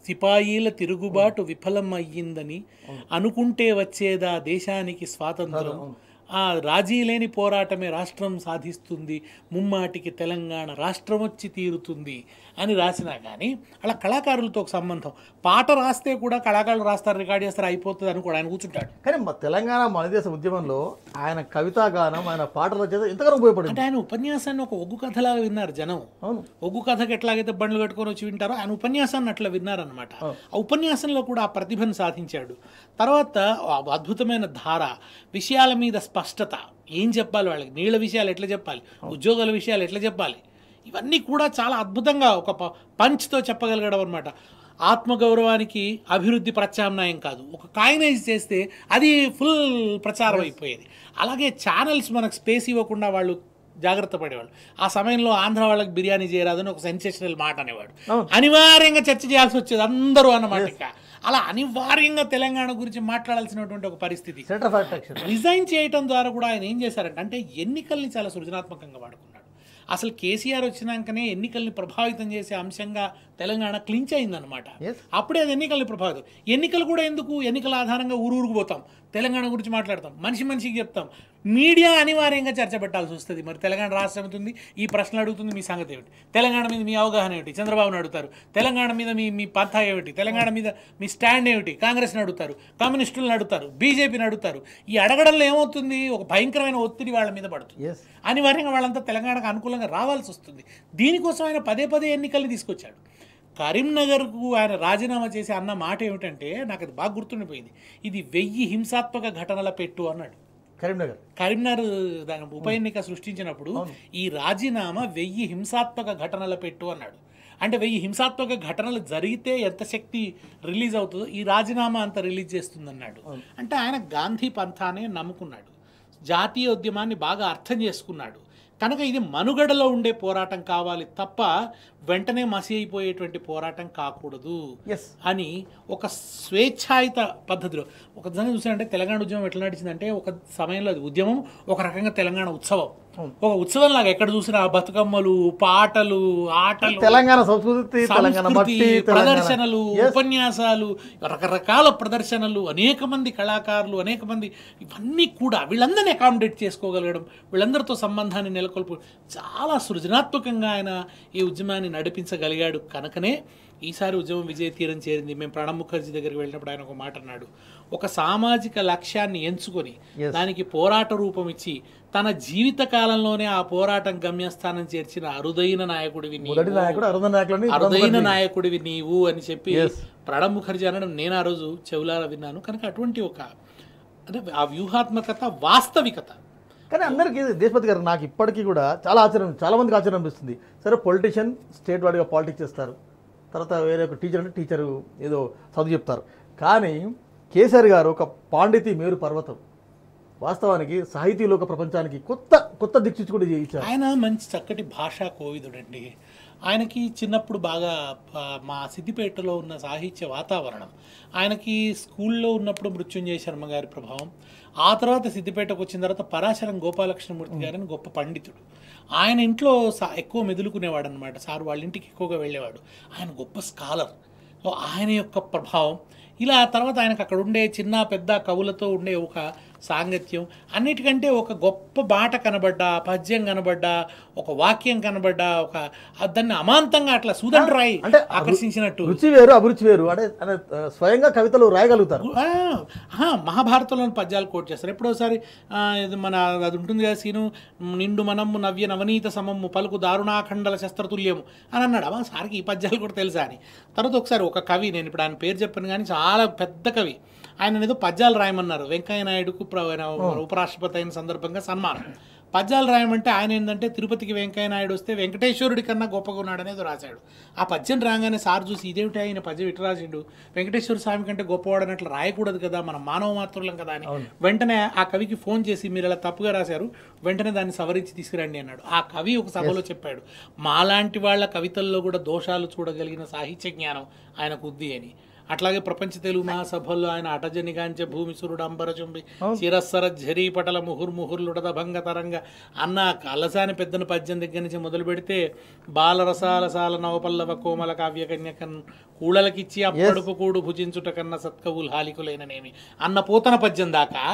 [SPEAKER 1] సిపాయిల తిరుగుబాటు విఫలం అయ్యిందని అనుకుంటే వచ్చేదా దేశానికి స్వాతంత్రం ఆ రాజీ లేని పోరాటమే రాష్ట్రం సాధిస్తుంది ముమ్మాటికి తెలంగాణ రాష్ట్రం వచ్చి తీరుతుంది అని రాసినా కానీ అలా కళాకారులతో ఒక సంబంధం పాట రాస్తే కూడా కళాకారులు
[SPEAKER 3] రాస్తారు రికార్డ్ చేస్తారు అయిపోతుంది అని కూడా ఆయన కూర్చుంటాడు కానీ మా తెలంగాణ మనదేశ ఉద్యమంలో ఆయన కవితాగానం ఆయన పాట రచన ఎంతగానో ఉపయోగపడింది అంటే ఆయన ఉపన్యాసాన్ని ఒక ఒగ్గు కథలాగా విన్నారు జనం అవును ఒగ్గు
[SPEAKER 1] కథకి ఎట్లాగైతే బండ్లు కట్టుకొని వచ్చి వింటారో ఆయన ఉపన్యాసాన్ని అట్లా విన్నారనమాట ఆ ఉపన్యాసంలో కూడా ఆ ప్రతిభను సాధించాడు తర్వాత అద్భుతమైన ధార విషయాల మీద స్పష్టత ఏం చెప్పాలి వాళ్ళకి నీళ్ళ విషయాలు ఎట్లా చెప్పాలి ఉద్యోగాల విషయాలు ఎట్లా చెప్పాలి ఇవన్నీ కూడా చాలా అద్భుతంగా ఒక పంచ్తో చెప్పగలగడం అనమాట ఆత్మగౌరవానికి అభివృద్ధి ప్రత్యామ్నాయం కాదు ఒక కాయినైజ్ చేస్తే అది ఫుల్ ప్రచారం అయిపోయేది అలాగే ఛానల్స్ మనకు స్పేస్ ఇవ్వకుండా వాళ్ళు జాగ్రత్త పడేవాళ్ళు ఆ సమయంలో ఆంధ్ర వాళ్ళకి బిర్యానీ చేయరాదని ఒక సెన్సేషనల్ మాట అనేవాడు అనివార్యంగా చర్చ చేయాల్సి వచ్చేది అందరూ అన్నమాట అలా అనివార్యంగా తెలంగాణ గురించి మాట్లాడాల్సినటువంటి ఒక పరిస్థితి రిజైన్ చేయటం ద్వారా కూడా ఆయన ఏం చేశారంటే అంటే ఎన్నికల్ని చాలా సృజనాత్మకంగా వాడుకున్నారు అసలు కేసీఆర్ వచ్చినాకనే ఎన్నికల్ని ప్రభావితం చేసే అంశంగా తెలంగాణ క్లించ్ అయిందనమాట అప్పుడే అది ఎన్నికల్ని ప్రభావితం ఎన్నికలు కూడా ఎందుకు ఎన్నికల ఆధారంగా ఊరు ఊరుకు పోతాం తెలంగాణ గురించి మాట్లాడతాం మనిషి మనిషికి చెప్తాం మీడియా అనివార్యంగా చర్చ పెట్టాల్సి వస్తుంది మరి తెలంగాణ రాష్ట్రం అవుతుంది ఈ ప్రశ్నలు అడుగుతుంది మీ సంగతి ఏమిటి తెలంగాణ మీద మీ అవగాహన ఏమిటి చంద్రబాబును అడుగుతారు తెలంగాణ మీద మీ మీ పంత ఏమిటి తెలంగాణ మీద మీ స్టాండ్ ఏమిటి కాంగ్రెస్ని అడుగుతారు కమ్యూనిస్టులను అడుగుతారు బీజేపీని అడుగుతారు ఈ అడగడంలో ఏమవుతుంది ఒక భయంకరమైన ఒత్తిడి వాళ్ళ మీద పడుతుంది అనివార్యంగా వాళ్ళంతా తెలంగాణకు అనుకూలంగా రావాల్సి వస్తుంది దీనికోసం ఆయన పదే పదే ఎన్నికల్ని తీసుకొచ్చాడు కరీంనగర్కు ఆయన రాజీనామా చేసి అన్న మాట ఏమిటంటే నాకు అది బాగా గుర్తుండిపోయింది ఇది వెయ్యి హింసాత్మక ఘటనల పెట్టు అన్నాడు కరీంనగర్ కరీంనగర్ దాని ఉప ఎన్నిక సృష్టించినప్పుడు ఈ రాజీనామా వెయ్యి హింసాత్మక ఘటనల పెట్టు అన్నాడు అంటే వెయ్యి హింసాత్మక ఘటనలు జరిగితే ఎంత శక్తి రిలీజ్ అవుతుందో ఈ రాజీనామా అంత రిలీజ్ చేస్తుందన్నాడు అంటే ఆయన గాంధీ పంథానే నమ్ముకున్నాడు జాతీయ ఉద్యమాన్ని బాగా అర్థం చేసుకున్నాడు కనుక ఇది మనుగడలో ఉండే పోరాటం కావాలి తప్ప వెంటనే మసి అయిపోయేటువంటి పోరాటం కాకూడదు అని ఒక స్వేచ్ఛాయుత పద్ధతిలో ఒక విధంగా చూసానంటే తెలంగాణ ఉద్యమం ఎట్లా నడిచిందంటే ఒక సమయంలో అది ఉద్యమం ఒక రకంగా తెలంగాణ ఉత్సవం ఒక ఉత్సవం లాగా ఎక్కడ చూసినా బతుకమ్మలు పాటలు ఆటలు తెలంగాణ
[SPEAKER 3] సంస్కృతి ప్రదర్శనలు
[SPEAKER 1] ఉపన్యాసాలు రకరకాల ప్రదర్శనలు అనేక మంది కళాకారులు అనేక మంది ఇవన్నీ కూడా వీళ్ళందరినీ అకామిడేట్ చేసుకోగలగడం వీళ్ళందరితో సంబంధాన్ని నెలకొల్పు చాలా సృజనాత్మకంగా ఆయన ఈ ఉద్యమాన్ని ప్రభుత్వాన్ని నడిపించగలిగాడు కనుకనే ఈసారి ఉద్యమం విజయ తీరం చేరింది మేము ప్రణబ్ ముఖర్జీ దగ్గరికి వెళ్ళినప్పుడు ఆయన ఒక మాట అన్నాడు ఒక సామాజిక లక్ష్యాన్ని ఎంచుకొని దానికి పోరాట రూపం ఇచ్చి తన జీవిత కాలంలోనే ఆ పోరాటం గమ్యస్థానం చేర్చిన అరుదైన నాయకుడివి అరుదైన నాయకుడివి నీవు అని చెప్పి ప్రణబ్ ముఖర్జీ అనడం నేను ఆ రోజు చెవులాల విన్నాను కనుక అటువంటి ఒక అంటే ఆ వ్యూహాత్మకత వాస్తవికత
[SPEAKER 3] కానీ అందరికీ దేశపతి గారు నాకు ఇప్పటికీ కూడా చాలా ఆచరణ చాలా మందికి ఆచరణ అనిపిస్తుంది సరే పొలిటీషియన్ స్టేట్ వాడిగా పాలిటిక్స్ చేస్తారు తర్వాత వేరే ఒక టీచర్ అంటే టీచరు ఏదో చదువు చెప్తారు కానీ కేసీఆర్ గారు ఒక పాండితి మేరు పర్వతం వాస్తవానికి సాహితీలోక ప్రపంచానికి కొత్త కొత్త దిక్సూచి కూడా చేయించారు ఆయన మంచి చక్కటి భాషా కోవిదుడండి ఆయనకి
[SPEAKER 1] చిన్నప్పుడు బాగా మా సిద్దిపేటలో ఉన్న సాహిత్య వాతావరణం ఆయనకి స్కూల్లో ఉన్నప్పుడు మృత్యుంజయ శర్మ గారి ప్రభావం ఆ తర్వాత సిద్దిపేటకు వచ్చిన తర్వాత పరాశరం గోపాలకృష్ణమూర్తి గారని గొప్ప పండితుడు ఆయన ఇంట్లో సా ఎక్కువ మెదులుకునేవాడు అనమాట సార్ వాళ్ళ ఇంటికి ఎక్కువగా వెళ్ళేవాడు ఆయన గొప్ప స్కాలర్ సో ఆయన యొక్క ప్రభావం ఇలా తర్వాత ఆయనకు అక్కడ ఉండే చిన్న పెద్ద కవులతో ఉండే ఒక సాంగత్యం అన్నిటికంటే ఒక గొప్ప బాట కనబడ్డా పద్యం కనబడ్డా ఒక వాక్యం కనబడ్డా ఒక దాన్ని అమాంతంగా అట్లా సూదన్ రాయి అంటే ఆకర్షించినట్టు
[SPEAKER 3] రుచి వేరు అభిరుచి వేరు అంటే స్వయంగా కవితలు
[SPEAKER 1] రాయగలుగుతారు మహాభారతంలోని పద్యాలు కోట్ చేస్తారు ఎప్పుడోసారి మన అది ఉంటుంది కదా సీను నిండు మనము నవ్య నవనీత సమము పలుకు దారుణాఖండల శస్త్రతుల్యము అని అన్నాడు అమ్మా సార్కి ఈ పద్యాలు కూడా తెలుసా అని తర్వాత ఒకసారి ఒక కవి నేను ఇప్పుడు ఆయన పేరు చెప్పాను కానీ చాలా పెద్ద కవి ఆయన ఏదో పద్యాలు రాయమన్నారు వెంకయ్య నాయుడుకు ఉపరాష్ట్రపతి అయిన సందర్భంగా సన్మానం పద్యాలు రాయమంటే ఆయన ఏంటంటే తిరుపతికి వెంకయ్య నాయుడు వస్తే వెంకటేశ్వరుడి కన్నా గొప్పగా అనేది రాశాడు ఆ పద్యం రాగానే సార్ చూసి ఇదేమిటి ఆయన పద్యం ఇటు రాసిండు వెంకటేశ్వర స్వామి కంటే గొప్పవాడు అన్నట్లు రాయకూడదు కదా మనం మానవ మాత్రులం కదా అని వెంటనే ఆ కవికి ఫోన్ చేసి మీరు ఇలా తప్పుగా రాశారు వెంటనే దాన్ని సవరించి తీసుకురండి అన్నాడు ఆ కవి ఒక సభలో చెప్పాడు మాలాంటి వాళ్ళ కవితల్లో కూడా దోషాలు చూడగలిగిన సాహిత్య జ్ఞానం ఆయనకు ఉంది అని అట్లాగే ప్రపంచ తెలుగు మహాసభల్లో ఆయన అటజనిగాంచ భూమిసురుడు అంబరచుంబి చిరస్సర జరీపటల ముహుర్ ముహుర్లుడద భంగ తరంగ అన్న కలసాని పెద్దన పద్యం దగ్గర నుంచి మొదలు పెడితే బాలరసాలసాల నవపల్లవ కోమల కావ్య కన్యకన్ కూడలకిచ్చి అప్పడుపు కూడు భుజించుట కన్నా సత్కవులు హాలికులైననేమి అన్న పోతన పద్యం దాకా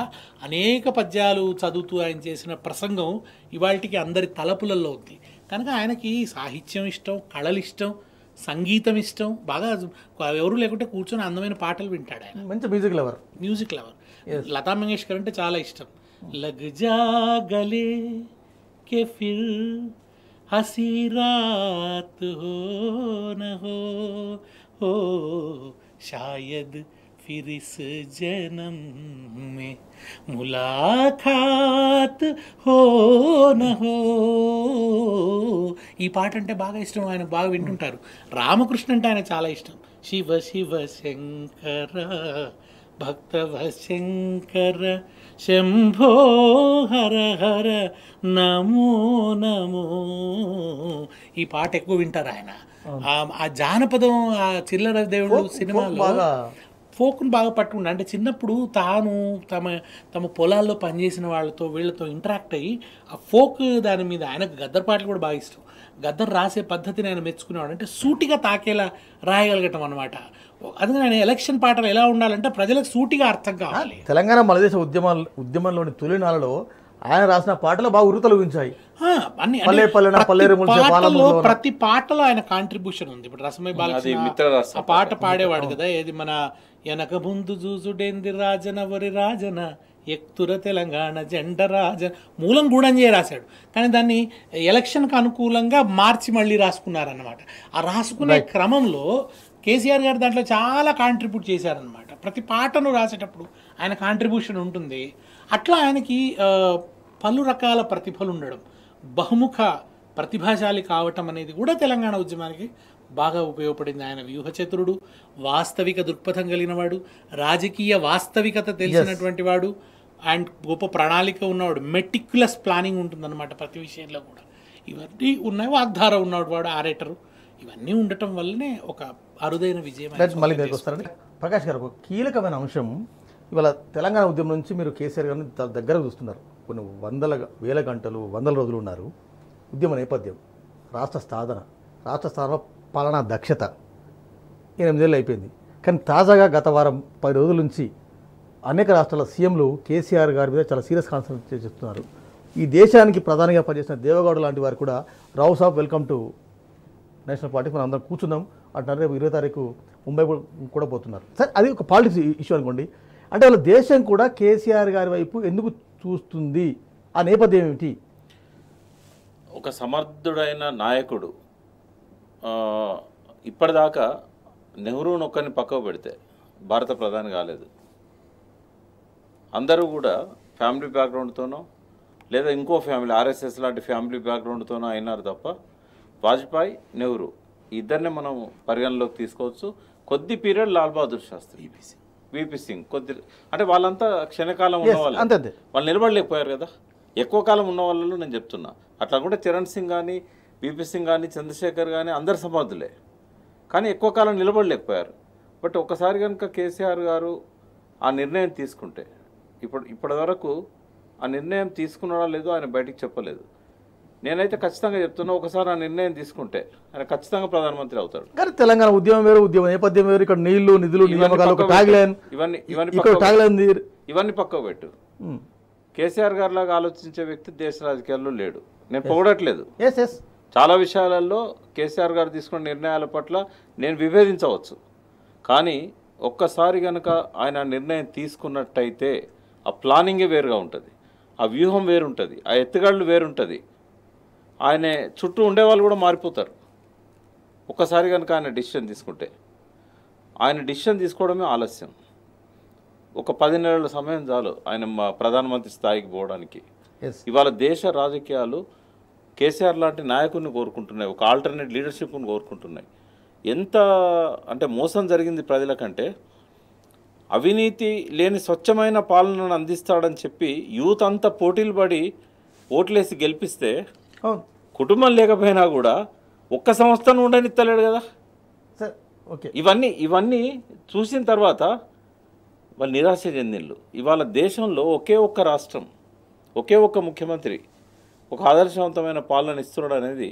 [SPEAKER 1] అనేక పద్యాలు చదువుతూ ఆయన చేసిన ప్రసంగం ఇవాళకి అందరి తలపులలో ఉంది కనుక ఆయనకి సాహిత్యం ఇష్టం కళలు ఇష్టం సంగీతం ఇష్టం బాగా ఎవరు లేకుంటే కూర్చొని అందమైన పాటలు వింటాడు ఆయన మంచి music lover music lover Lata Mangeshkar అంటే చాలా ఇష్టం hmm. లగ్ జాగలే గలే హో హో షాయద్ फिर इस जन्म में हो హో నహో ఈ పాట అంటే బాగా ఇష్టం ఆయన బాగా వింటుంటారు రామకృష్ణ అంటే ఆయన చాలా ఇష్టం శివ శివ శంకర భక్తవ శంకర శంభో హర హర నమో నమో ఈ పాట ఎక్కువ వింటారు ఆయన ఆ జానపదం ఆ చిల్లర దేవుడు సినిమాలో ఫోక్ను బాగా పట్టుకుంటా అంటే చిన్నప్పుడు తాను తమ తమ పొలాల్లో పనిచేసిన వాళ్ళతో వీళ్ళతో ఇంటరాక్ట్ అయ్యి ఆ ఫోక్ దాని మీద ఆయనకు గద్దర్ పాటలు కూడా బాగా ఇష్టం గద్దర్ రాసే పద్ధతిని ఆయన మెచ్చుకునేవాడు అంటే సూటిగా తాకేలా రాయగలగటం అనమాట అందుకని ఆయన ఎలక్షన్ పాటలు ఎలా ఉండాలంటే ప్రజలకు సూటిగా అర్థం కావాలి
[SPEAKER 3] తెలంగాణ మనదేశ ఉద్యమాలు ఉద్యమంలోని తొలినాలలో ఆయన రాసిన పాటలు బాగా ఉరుతలు ఉంచాయి పాటలో ప్రతి పాటలో
[SPEAKER 1] ఆయన కాంట్రిబ్యూషన్ ఉంది ఇప్పుడు రసమయ బాల ఆ పాట పాడేవాడు కదా ఏది మన వెనక ముందు చూసుడేంది రాజన వరి రాజన ఎక్తుర తెలంగాణ జెండ రాజ మూలం గూడంజే రాశాడు కానీ దాన్ని ఎలక్షన్కి అనుకూలంగా మార్చి మళ్ళీ రాసుకున్నారన్నమాట ఆ రాసుకునే క్రమంలో కేసీఆర్ గారు దాంట్లో చాలా కాంట్రిబ్యూట్ చేశారనమాట ప్రతి పాటను రాసేటప్పుడు ఆయన కాంట్రిబ్యూషన్ ఉంటుంది అట్లా ఆయనకి పలు రకాల ప్రతిభలు ఉండడం బహుముఖ ప్రతిభాశాలి కావటం అనేది కూడా తెలంగాణ ఉద్యమానికి బాగా ఉపయోగపడింది ఆయన వ్యూహచతురుడు వాస్తవిక దృక్పథం కలిగినవాడు రాజకీయ వాస్తవికత తెలిసినటువంటి వాడు అండ్ గొప్ప ప్రణాళిక ఉన్నవాడు మెటిక్యులస్ ప్లానింగ్ ఉంటుందన్నమాట ప్రతి విషయంలో కూడా ఇవన్నీ ఉన్నాయి వాగ్ధార ఉన్నవాడు వాడు ఆరేటరు ఇవన్నీ ఉండటం వల్లనే ఒక అరుదైన విజయం మళ్ళీ
[SPEAKER 3] ప్రకాష్ గారు ఒక కీలకమైన అంశం ఇవాళ తెలంగాణ ఉద్యమం నుంచి మీరు కేసీఆర్ గారిని దగ్గర చూస్తున్నారు కొన్ని వందల వేల గంటలు వందల రోజులు ఉన్నారు ఉద్యమ నేపథ్యం రాష్ట్ర సాధన రాష్ట్ర స్థానం పాలనా దక్షత ఎనిమిదేళ్ళు అయిపోయింది కానీ తాజాగా గత వారం పది రోజుల నుంచి అనేక రాష్ట్రాల సీఎంలు కేసీఆర్ గారి మీద చాలా సీరియస్ కాన్సన్ట్రేట్ చేస్తున్నారు ఈ దేశానికి ప్రధానంగా పనిచేసిన దేవగౌడ లాంటి వారు కూడా Rao Saab welcome to national party మనం అందరం కూర్చున్నాం అంటున్నారు రేపు ఇరవై తారీఖు ముంబై కూడా పోతున్నారు సరే అది ఒక పాలిటిక్స్ ఇష్యూ అనుకోండి అంటే వాళ్ళ దేశం కూడా కేసీఆర్ గారి వైపు ఎందుకు చూస్తుంది ఆ నేపథ్యం ఏమిటి
[SPEAKER 4] ఒక సమర్థుడైన నాయకుడు ఇప్పటిదాకా నెహ్రూను ఒక్కరిని పక్కకు పెడితే భారత ప్రధాని కాలేదు అందరూ కూడా ఫ్యామిలీ బ్యాక్గ్రౌండ్తోనో లేదా ఇంకో ఫ్యామిలీ ఆర్ఎస్ఎస్ లాంటి ఫ్యామిలీ బ్యాక్గ్రౌండ్తోనో అయినారు తప్ప వాజ్పేయి నెహ్రూ ఇద్దరిని మనం పరిగణలోకి తీసుకోవచ్చు కొద్ది పీరియడ్ లాల్ బహదూర్ శాస్త్రి ఈబీసీ వీపీ సింగ్ కొద్ది అంటే వాళ్ళంతా క్షణకాలం ఉన్నవాళ్ళు అంతే వాళ్ళు నిలబడలేకపోయారు కదా ఎక్కువ కాలం ఉన్న వాళ్ళలో నేను చెప్తున్నా అట్లా కూడా చరణ్ సింగ్ కానీ వీపీ సింగ్ కానీ చంద్రశేఖర్ కానీ అందరు సమర్థులే కానీ ఎక్కువ కాలం నిలబడలేకపోయారు బట్ ఒకసారి కనుక కేసీఆర్ గారు ఆ నిర్ణయం తీసుకుంటే ఇప్పుడు ఇప్పటి వరకు ఆ నిర్ణయం తీసుకున్నాడా లేదో ఆయన బయటికి చెప్పలేదు నేనైతే ఖచ్చితంగా చెప్తున్నా ఒకసారి ఆ నిర్ణయం తీసుకుంటే ఆయన ఖచ్చితంగా ప్రధానమంత్రి అవుతాడు
[SPEAKER 3] కానీ తెలంగాణ ఉద్యమం వేరు ఉద్యమం నేపథ్యం వేరు ఇక్కడ నీళ్లు నిధులు ఇవన్నీ
[SPEAKER 4] ఇవన్నీ ఇవన్నీ పక్కకు పెట్టు hmm. కేసీఆర్ గారు లాగా ఆలోచించే వ్యక్తి దేశ రాజకీయాల్లో లేడు నేను పొగడట్లేదు చాలా విషయాలలో కేసీఆర్ గారు తీసుకున్న నిర్ణయాల పట్ల నేను విభేదించవచ్చు కానీ ఒక్కసారి కనుక ఆయన నిర్ణయం తీసుకున్నట్టయితే ఆ ప్లానింగే వేరుగా ఉంటుంది ఆ వ్యూహం వేరుంటుంది ఆ ఎత్తుగాళ్ళు వేరుంటుంది ఆయన చుట్టూ ఉండేవాళ్ళు కూడా మారిపోతారు ఒక్కసారి కనుక ఆయన డిసిషన్ తీసుకుంటే ఆయన డిసిషన్ తీసుకోవడమే ఆలస్యం ఒక పది నెలల సమయం చాలు ఆయన ప్రధానమంత్రి స్థాయికి పోవడానికి ఇవాళ దేశ రాజకీయాలు కేసీఆర్ లాంటి నాయకుడిని కోరుకుంటున్నాయి ఒక ఆల్టర్నేట్ లీడర్షిప్ను కోరుకుంటున్నాయి ఎంత అంటే మోసం జరిగింది ప్రజల కంటే అవినీతి లేని స్వచ్ఛమైన పాలనను అందిస్తాడని చెప్పి యూత్ అంతా పోటీలు పడి ఓట్లేసి గెలిపిస్తే కుటుంబం లేకపోయినా కూడా ఒక్క సంస్థను ఉండనిస్తలేడు కదా సార్ ఓకే ఇవన్నీ ఇవన్నీ చూసిన తర్వాత వాళ్ళు నిరాశ చెందిళ్ళు ఇవాళ దేశంలో ఒకే ఒక్క రాష్ట్రం ఒకే ఒక్క ముఖ్యమంత్రి ఒక ఆదర్శవంతమైన పాలన ఇస్తున్నాడు అనేది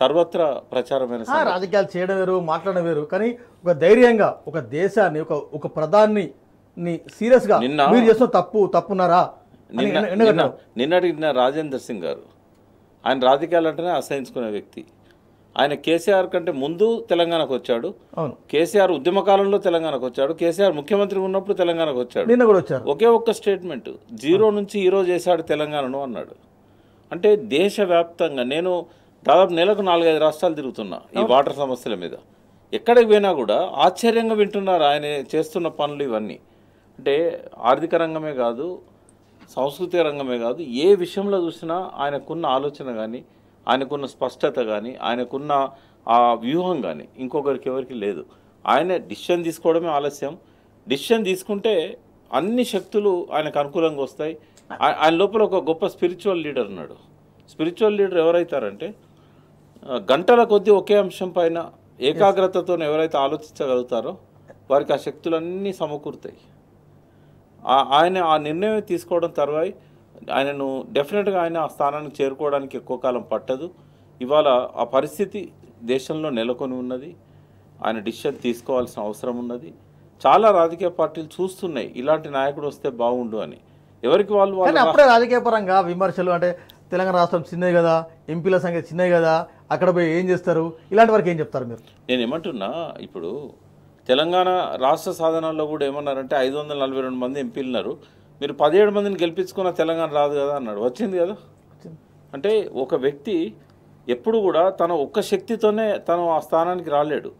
[SPEAKER 4] సర్వత్రా ప్రచారమైన
[SPEAKER 3] రాజకీయాలు చేయడం వేరు మాట్లాడడం వేరు కానీ ఒక ధైర్యంగా ఒక దేశాన్ని ఒక ఒక ప్రధాని
[SPEAKER 4] సీరియస్గా మీరు చేసిన
[SPEAKER 3] తప్పు తప్పున్నారా
[SPEAKER 4] నిన్న నిన్నటి నిన్న రాజేందర్ సింగ్ గారు ఆయన రాజకీయాలు అంటేనే అసహించుకునే వ్యక్తి ఆయన కేసీఆర్ కంటే ముందు తెలంగాణకు వచ్చాడు కేసీఆర్ ఉద్యమకాలంలో తెలంగాణకు వచ్చాడు కేసీఆర్ ముఖ్యమంత్రి ఉన్నప్పుడు తెలంగాణకు వచ్చాడు నిన్న కూడా వచ్చాడు ఒకే ఒక్క స్టేట్మెంట్ జీరో నుంచి హీరో చేశాడు తెలంగాణను అన్నాడు అంటే దేశవ్యాప్తంగా నేను దాదాపు నెలకు నాలుగైదు రాష్ట్రాలు తిరుగుతున్నా ఈ వాటర్ సమస్యల మీద ఎక్కడికి పోయినా కూడా ఆశ్చర్యంగా వింటున్నారు ఆయన చేస్తున్న పనులు ఇవన్నీ అంటే ఆర్థిక రంగమే కాదు సాంస్కృతిక రంగమే కాదు ఏ విషయంలో చూసినా ఆయనకున్న ఆలోచన కానీ ఆయనకున్న స్పష్టత కానీ ఆయనకున్న ఆ వ్యూహం కానీ ఇంకొకరికి ఎవరికి లేదు ఆయన డిసిషన్ తీసుకోవడమే ఆలస్యం డిసిషన్ తీసుకుంటే అన్ని శక్తులు ఆయనకు అనుకూలంగా వస్తాయి ఆయన లోపల ఒక గొప్ప స్పిరిచువల్ లీడర్ ఉన్నాడు స్పిరిచువల్ లీడర్ ఎవరైతారంటే గంటల కొద్దీ ఒకే అంశం పైన ఏకాగ్రతతో ఎవరైతే ఆలోచించగలుగుతారో వారికి ఆ శక్తులన్నీ సమకూరుతాయి ఆయన ఆ నిర్ణయం తీసుకోవడం తర్వాత ఆయనను డెఫినెట్గా ఆయన ఆ స్థానానికి చేరుకోవడానికి ఎక్కువ కాలం పట్టదు ఇవాళ ఆ పరిస్థితి దేశంలో నెలకొని ఉన్నది ఆయన డిసిషన్ తీసుకోవాల్సిన అవసరం ఉన్నది చాలా రాజకీయ పార్టీలు చూస్తున్నాయి ఇలాంటి నాయకుడు వస్తే బాగుండు అని ఎవరికి వాళ్ళు అప్పుడే
[SPEAKER 3] రాజకీయ పరంగా విమర్శలు అంటే తెలంగాణ రాష్ట్రం చిన్నది కదా ఎంపీల సంఖ్య చిన్నది కదా అక్కడ పోయి ఏం చేస్తారు ఇలాంటి వరకు ఏం చెప్తారు
[SPEAKER 4] మీరు నేను ఏమంటున్నా ఇప్పుడు తెలంగాణ రాష్ట్ర సాధనాల్లో కూడా ఏమన్నారంటే ఐదు వందల నలభై రెండు మంది ఉన్నారు మీరు పదిహేడు మందిని గెలిపించుకున్న తెలంగాణ రాదు కదా అన్నాడు వచ్చింది కదా అంటే ఒక వ్యక్తి ఎప్పుడు కూడా తన ఒక్క శక్తితోనే తను ఆ స్థానానికి రాలేడు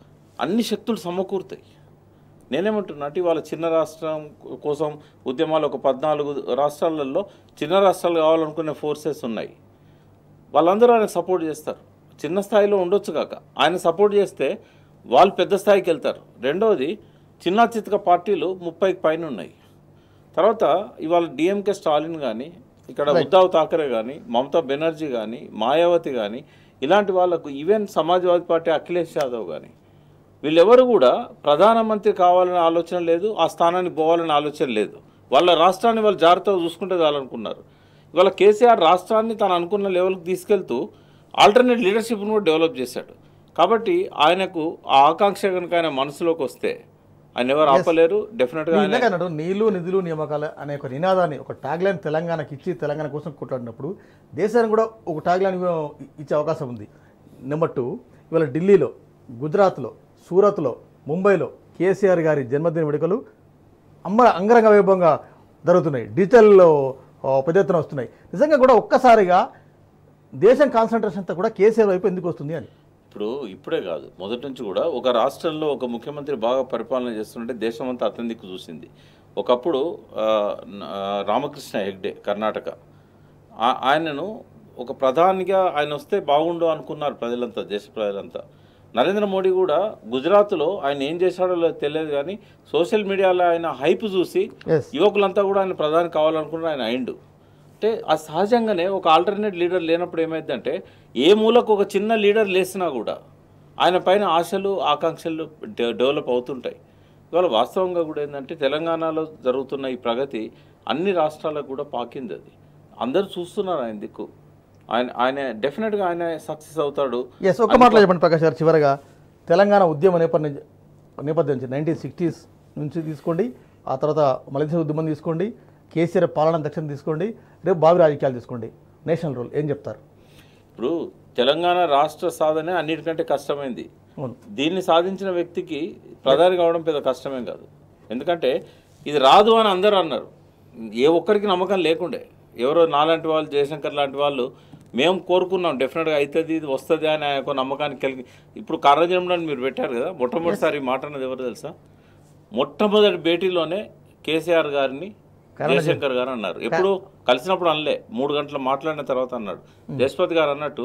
[SPEAKER 4] అన్ని శక్తులు సమకూరుతాయి నేనేమంటున్నా అంటే ఇవాళ చిన్న రాష్ట్రం కోసం ఉద్యమాలు ఒక పద్నాలుగు రాష్ట్రాలలో చిన్న రాష్ట్రాలు కావాలనుకునే ఫోర్సెస్ ఉన్నాయి వాళ్ళందరూ ఆయన సపోర్ట్ చేస్తారు చిన్న స్థాయిలో ఉండొచ్చు కాక ఆయన సపోర్ట్ చేస్తే వాళ్ళు పెద్ద స్థాయికి వెళ్తారు రెండవది చిన్న చితక పార్టీలు ముప్పైకి పైన ఉన్నాయి తర్వాత ఇవాళ డిఎంకే స్టాలిన్ కానీ ఇక్కడ ఉద్ధవ్ థాకరే కానీ మమతా బెనర్జీ కానీ మాయావతి కానీ ఇలాంటి వాళ్ళకు ఈవెన్ సమాజ్వాదీ పార్టీ అఖిలేష్ యాదవ్ కానీ వీళ్ళెవరు కూడా ప్రధానమంత్రి కావాలనే ఆలోచన లేదు ఆ స్థానానికి పోవాలనే ఆలోచన లేదు వాళ్ళ రాష్ట్రాన్ని వాళ్ళు జాగ్రత్తగా చూసుకుంటే చాలనుకున్నారు ఇవాళ కేసీఆర్ రాష్ట్రాన్ని తను అనుకున్న లెవెల్కి తీసుకెళ్తూ ఆల్టర్నేట్ లీడర్షిప్ను కూడా డెవలప్ చేశాడు కాబట్టి ఆయనకు ఆకాంక్ష కనుక ఆయన మనసులోకి వస్తే ఆయన ఎవరు ఆపలేరు డెఫినెట్గా
[SPEAKER 3] నీళ్లు నిధులు నియామకాలు అనే ఒక నినాదాన్ని ఒక లైన్ తెలంగాణకి ఇచ్చి తెలంగాణ కోసం కొట్లాడినప్పుడు దేశానికి కూడా ఒక లైన్ ఇచ్చే అవకాశం ఉంది నెంబర్ టూ ఇవాళ ఢిల్లీలో గుజరాత్లో సూరత్లో ముంబైలో కేసీఆర్ గారి జన్మదిన వేడుకలు అమ్మ అంగరంగ వైభవంగా జరుగుతున్నాయి డిజిటల్లో పెద్ద ఎత్తున వస్తున్నాయి నిజంగా కూడా ఒక్కసారిగా దేశం కాన్సన్ట్రేషన్ అంతా కూడా కేసీఆర్ వైపు ఎందుకు వస్తుంది అని
[SPEAKER 4] ఇప్పుడు ఇప్పుడే కాదు మొదటి నుంచి కూడా ఒక రాష్ట్రంలో ఒక ముఖ్యమంత్రి బాగా పరిపాలన చేస్తుంటే దేశం అంతా అతని దిక్కు చూసింది ఒకప్పుడు రామకృష్ణ హెగ్డే కర్ణాటక ఆయనను ఒక ప్రధానిగా ఆయన వస్తే బాగుండు అనుకున్నారు ప్రజలంతా దేశ ప్రజలంతా నరేంద్ర మోడీ కూడా గుజరాత్లో ఆయన ఏం చేశాడో తెలియదు కానీ సోషల్ మీడియాలో ఆయన హైప్ చూసి యువకులంతా కూడా ఆయన ప్రధాని కావాలనుకున్నారు ఆయన అయిండు అంటే ఆ సహజంగానే ఒక ఆల్టర్నేట్ లీడర్ లేనప్పుడు ఏమైందంటే ఏ మూలకు ఒక చిన్న లీడర్ లేసినా కూడా ఆయన పైన ఆశలు ఆకాంక్షలు డెవలప్ అవుతుంటాయి ఇవాళ వాస్తవంగా కూడా ఏంటంటే తెలంగాణలో జరుగుతున్న ఈ ప్రగతి అన్ని రాష్ట్రాలకు కూడా పాకింది అది అందరూ చూస్తున్నారు ఆయన దిక్కు ఆయన ఆయన డెఫినెట్గా ఆయన సక్సెస్ అవుతాడు ఎస్ ఒక మాటలో
[SPEAKER 3] చెప్పండి ప్రకాష్ గారు చివరిగా తెలంగాణ ఉద్యమ నేపథ్యం నేపథ్యం నుంచి నైన్టీన్ సిక్స్టీస్ నుంచి తీసుకోండి ఆ తర్వాత మలదేశ ఉద్యమం తీసుకోండి కేసీఆర్ పాలన దక్షిణ తీసుకోండి రేపు బావి రాజకీయాలు తీసుకోండి నేషనల్ రూల్ ఏం చెప్తారు
[SPEAKER 4] ఇప్పుడు తెలంగాణ రాష్ట్ర సాధనే అన్నిటికంటే కష్టమైంది దీన్ని సాధించిన వ్యక్తికి ప్రధాని కావడం పెద్ద కష్టమేం కాదు ఎందుకంటే ఇది రాదు అని అందరూ అన్నారు ఏ ఒక్కరికి నమ్మకం లేకుండే ఎవరో నాలాంటి వాళ్ళు జయశంకర్ లాంటి వాళ్ళు మేము కోరుకున్నాం డెఫినెట్గా అవుతుంది ఇది వస్తుంది అని ఆయన ఒక నమ్మకానికి కలిగి ఇప్పుడు కర్రజనంలో మీరు పెట్టారు కదా మొట్టమొదటిసారి మాట అన్నది ఎవరు తెలుసా మొట్టమొదటి భేటీలోనే కేసీఆర్ గారిని జయశంకర్ గారు అన్నారు ఎప్పుడు కలిసినప్పుడు అనలే మూడు గంటలు మాట్లాడిన తర్వాత అన్నాడు జస్పతి గారు అన్నట్టు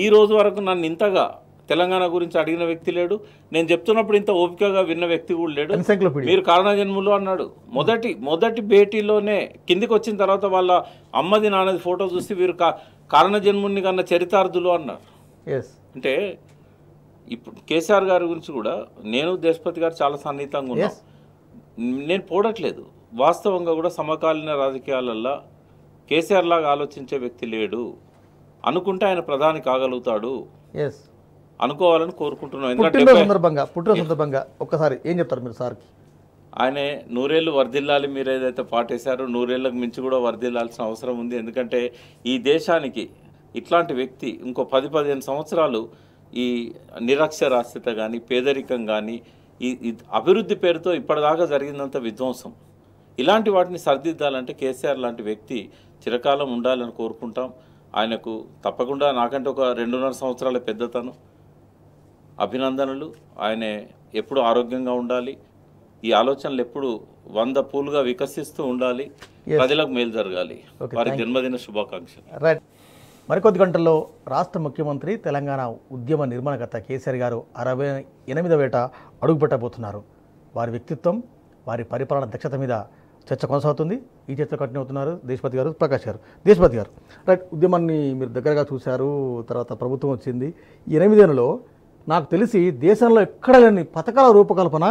[SPEAKER 4] ఈ రోజు వరకు నన్ను ఇంతగా తెలంగాణ గురించి అడిగిన వ్యక్తి లేడు నేను చెప్తున్నప్పుడు ఇంత ఓపికగా విన్న వ్యక్తి కూడా లేడు మీరు కారణజన్ములు అన్నాడు మొదటి మొదటి భేటీలోనే కిందికి వచ్చిన తర్వాత వాళ్ళ అమ్మది నాన్నది ఫోటో చూసి వీరు కారణజన్ముని కన్నా చరితార్థులు అన్నారు అంటే ఇప్పుడు కేసీఆర్ గారి గురించి కూడా నేను దేశపతి గారు చాలా సన్నిహితంగా ఉన్నాను నేను పోడట్లేదు వాస్తవంగా కూడా సమకాలీన రాజకీయాలల్లో కేసీఆర్ లాగా ఆలోచించే వ్యక్తి లేడు అనుకుంటే ఆయన ప్రధాని కాగలుగుతాడు అనుకోవాలని కోరుకుంటున్నాం
[SPEAKER 3] ఎందుకంటే ఒక్కసారి ఏం చెప్తారు మీరు సార్కి
[SPEAKER 4] ఆయన నూరేళ్ళు వర్ధిల్లాలి మీరు ఏదైతే పాటేశారో నూరేళ్ళకు మించి కూడా వర్దిల్లాల్సిన అవసరం ఉంది ఎందుకంటే ఈ దేశానికి ఇట్లాంటి వ్యక్తి ఇంకో పది పదిహేను సంవత్సరాలు ఈ నిరక్షరాస్యత కానీ పేదరికం కానీ ఈ అభివృద్ధి పేరుతో ఇప్పటిదాకా జరిగినంత విధ్వంసం ఇలాంటి వాటిని సరిదిద్దాలంటే కేసీఆర్ లాంటి వ్యక్తి చిరకాలం ఉండాలని కోరుకుంటాం ఆయనకు తప్పకుండా నాకంటే ఒక రెండున్నర సంవత్సరాల పెద్దతను అభినందనలు ఆయన ఎప్పుడు ఆరోగ్యంగా ఉండాలి ఈ ఆలోచనలు ఎప్పుడు వంద పూలుగా వికసిస్తూ ఉండాలి ప్రజలకు మేలు జరగాలి వారి జన్మదిన శుభాకాంక్షలు
[SPEAKER 3] మరికొద్ది గంటల్లో రాష్ట్ర ముఖ్యమంత్రి తెలంగాణ ఉద్యమ నిర్మాణకర్త కేసీఆర్ గారు అరవై ఎనిమిదవేట అడుగుపెట్టబోతున్నారు వారి వ్యక్తిత్వం వారి పరిపాలన దక్షత మీద చర్చ కొనసాగుతుంది ఈ చర్చ కంటిన్యూ అవుతున్నారు దేశపతి గారు ప్రకాష్ గారు దేశపతి గారు రైట్ ఉద్యమాన్ని మీరు దగ్గరగా చూశారు తర్వాత ప్రభుత్వం వచ్చింది ఎనిమిదేళ్ళలో నాకు తెలిసి దేశంలో ఎక్కడ లేని పథకాల రూపకల్పన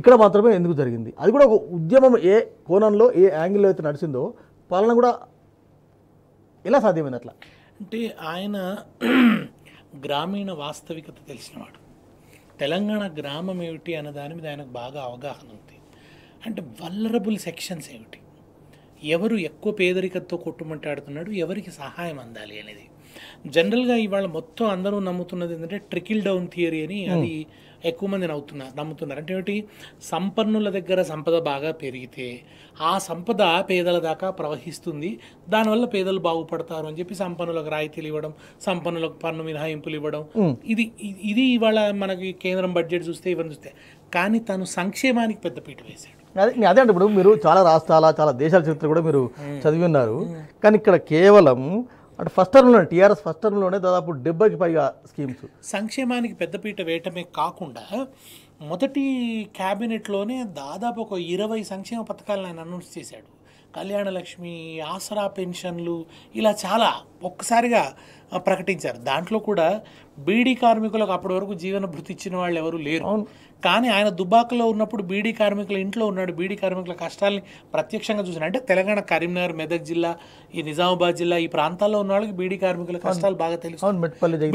[SPEAKER 3] ఇక్కడ మాత్రమే ఎందుకు జరిగింది అది కూడా ఒక ఉద్యమం ఏ కోణంలో ఏ యాంగిల్లో అయితే నడిచిందో పాలన కూడా ఎలా సాధ్యమైంది అట్లా
[SPEAKER 1] అంటే ఆయన గ్రామీణ వాస్తవికత తెలిసినవాడు తెలంగాణ గ్రామం ఏమిటి అన్న దాని మీద ఆయనకు బాగా అవగాహన ఉంది అంటే వల్లరబుల్ సెక్షన్స్ ఏమిటి ఎవరు ఎక్కువ పేదరికంతో కొట్టుమంటాడుతున్నాడు ఎవరికి సహాయం అందాలి అనేది జనరల్గా ఇవాళ మొత్తం అందరూ నమ్ముతున్నది ఏంటంటే ట్రికిల్ డౌన్ థియరీ అని అది ఎక్కువ మంది నవ్వుతున్నారు నమ్ముతున్నారు అంటే ఏమిటి సంపన్నుల దగ్గర సంపద బాగా పెరిగితే ఆ సంపద పేదల దాకా ప్రవహిస్తుంది దానివల్ల పేదలు బాగుపడతారు అని చెప్పి సంపన్నులకు రాయితీలు ఇవ్వడం సంపన్నులకు పన్ను మినహాయింపులు ఇవ్వడం ఇది ఇది ఇవాళ మనకి కేంద్రం బడ్జెట్ చూస్తే ఇవన్నీ చూస్తే కానీ తను సంక్షేమానికి పెద్దపీట వేశాడు
[SPEAKER 3] అదే అదే అంటే ఇప్పుడు మీరు చాలా రాష్ట్రాల చాలా దేశాల చరిత్ర కూడా మీరు చదివి ఉన్నారు కానీ ఇక్కడ కేవలం అంటే ఫస్ట్ టర్మ్లోనే టీఆర్ఎస్ ఫస్ట్ టర్మ్లోనే దాదాపు డెబ్బైకి పైగా స్కీమ్స్
[SPEAKER 1] సంక్షేమానికి పెద్దపీట వేయటమే కాకుండా మొదటి క్యాబినెట్లోనే దాదాపు ఒక ఇరవై సంక్షేమ పథకాలను ఆయన అనౌన్స్ చేశాడు కళ్యాణలక్ష్మి ఆసరా పెన్షన్లు ఇలా చాలా ఒక్కసారిగా ప్రకటించారు దాంట్లో కూడా బీడీ కార్మికులకు అప్పటి వరకు జీవన భృతి ఇచ్చిన వాళ్ళు ఎవరు లేరు కానీ ఆయన దుబాకులో ఉన్నప్పుడు బీడీ కార్మికుల ఇంట్లో ఉన్నాడు బీడీ కార్మికుల కష్టాలని ప్రత్యక్షంగా చూసిన అంటే తెలంగాణ కరీంనగర్ మెదక్ జిల్లా ఈ నిజామాబాద్ జిల్లా ఈ ప్రాంతాల్లో ఉన్న వాళ్ళకి బీడీ కార్మికుల కష్టాలు బాగా తెలుసు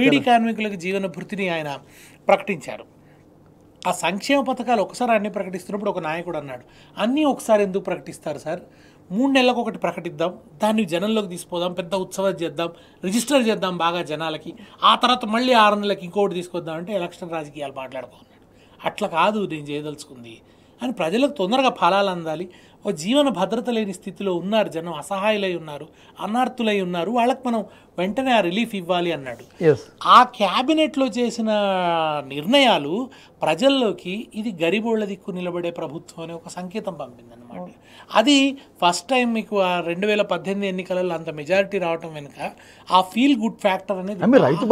[SPEAKER 1] బీడీ కార్మికులకు జీవన భృతిని ఆయన ప్రకటించారు ఆ సంక్షేమ పథకాలు ఒకసారి అన్ని ప్రకటిస్తున్నప్పుడు ఒక నాయకుడు అన్నాడు అన్నీ ఒకసారి ఎందుకు ప్రకటిస్తారు సార్ మూడు నెలలకు ఒకటి ప్రకటిద్దాం దాన్ని జనంలోకి తీసుకుపోదాం పెద్ద ఉత్సవాలు చేద్దాం రిజిస్టర్ చేద్దాం బాగా జనాలకి ఆ తర్వాత మళ్ళీ ఆరు నెలలకి ఇంకోటి తీసుకొద్దాం అంటే ఎలక్షన్ రాజకీయాలు మాట్లాడుకోవాలి అట్లా కాదు నేను చేయదలుచుకుంది అని ప్రజలకు తొందరగా ఫలాలు అందాలి ఓ జీవన భద్రత లేని స్థితిలో ఉన్నారు జనం అసహాయులై ఉన్నారు అనార్థులై ఉన్నారు వాళ్ళకి మనం వెంటనే ఆ రిలీఫ్ ఇవ్వాలి అన్నాడు ఆ క్యాబినెట్లో చేసిన నిర్ణయాలు ప్రజల్లోకి ఇది గరిబోళ్ళ దిక్కు నిలబడే ప్రభుత్వం అనే ఒక సంకేతం పంపిందన్నమాట అది ఫస్ట్ టైం మీకు ఆ రెండు వేల పద్దెనిమిది ఎన్నికలలో అంత మెజారిటీ రావటం వెనుక ఆ ఫీల్ గుడ్ ఫ్యాక్టర్ అనేది రైతు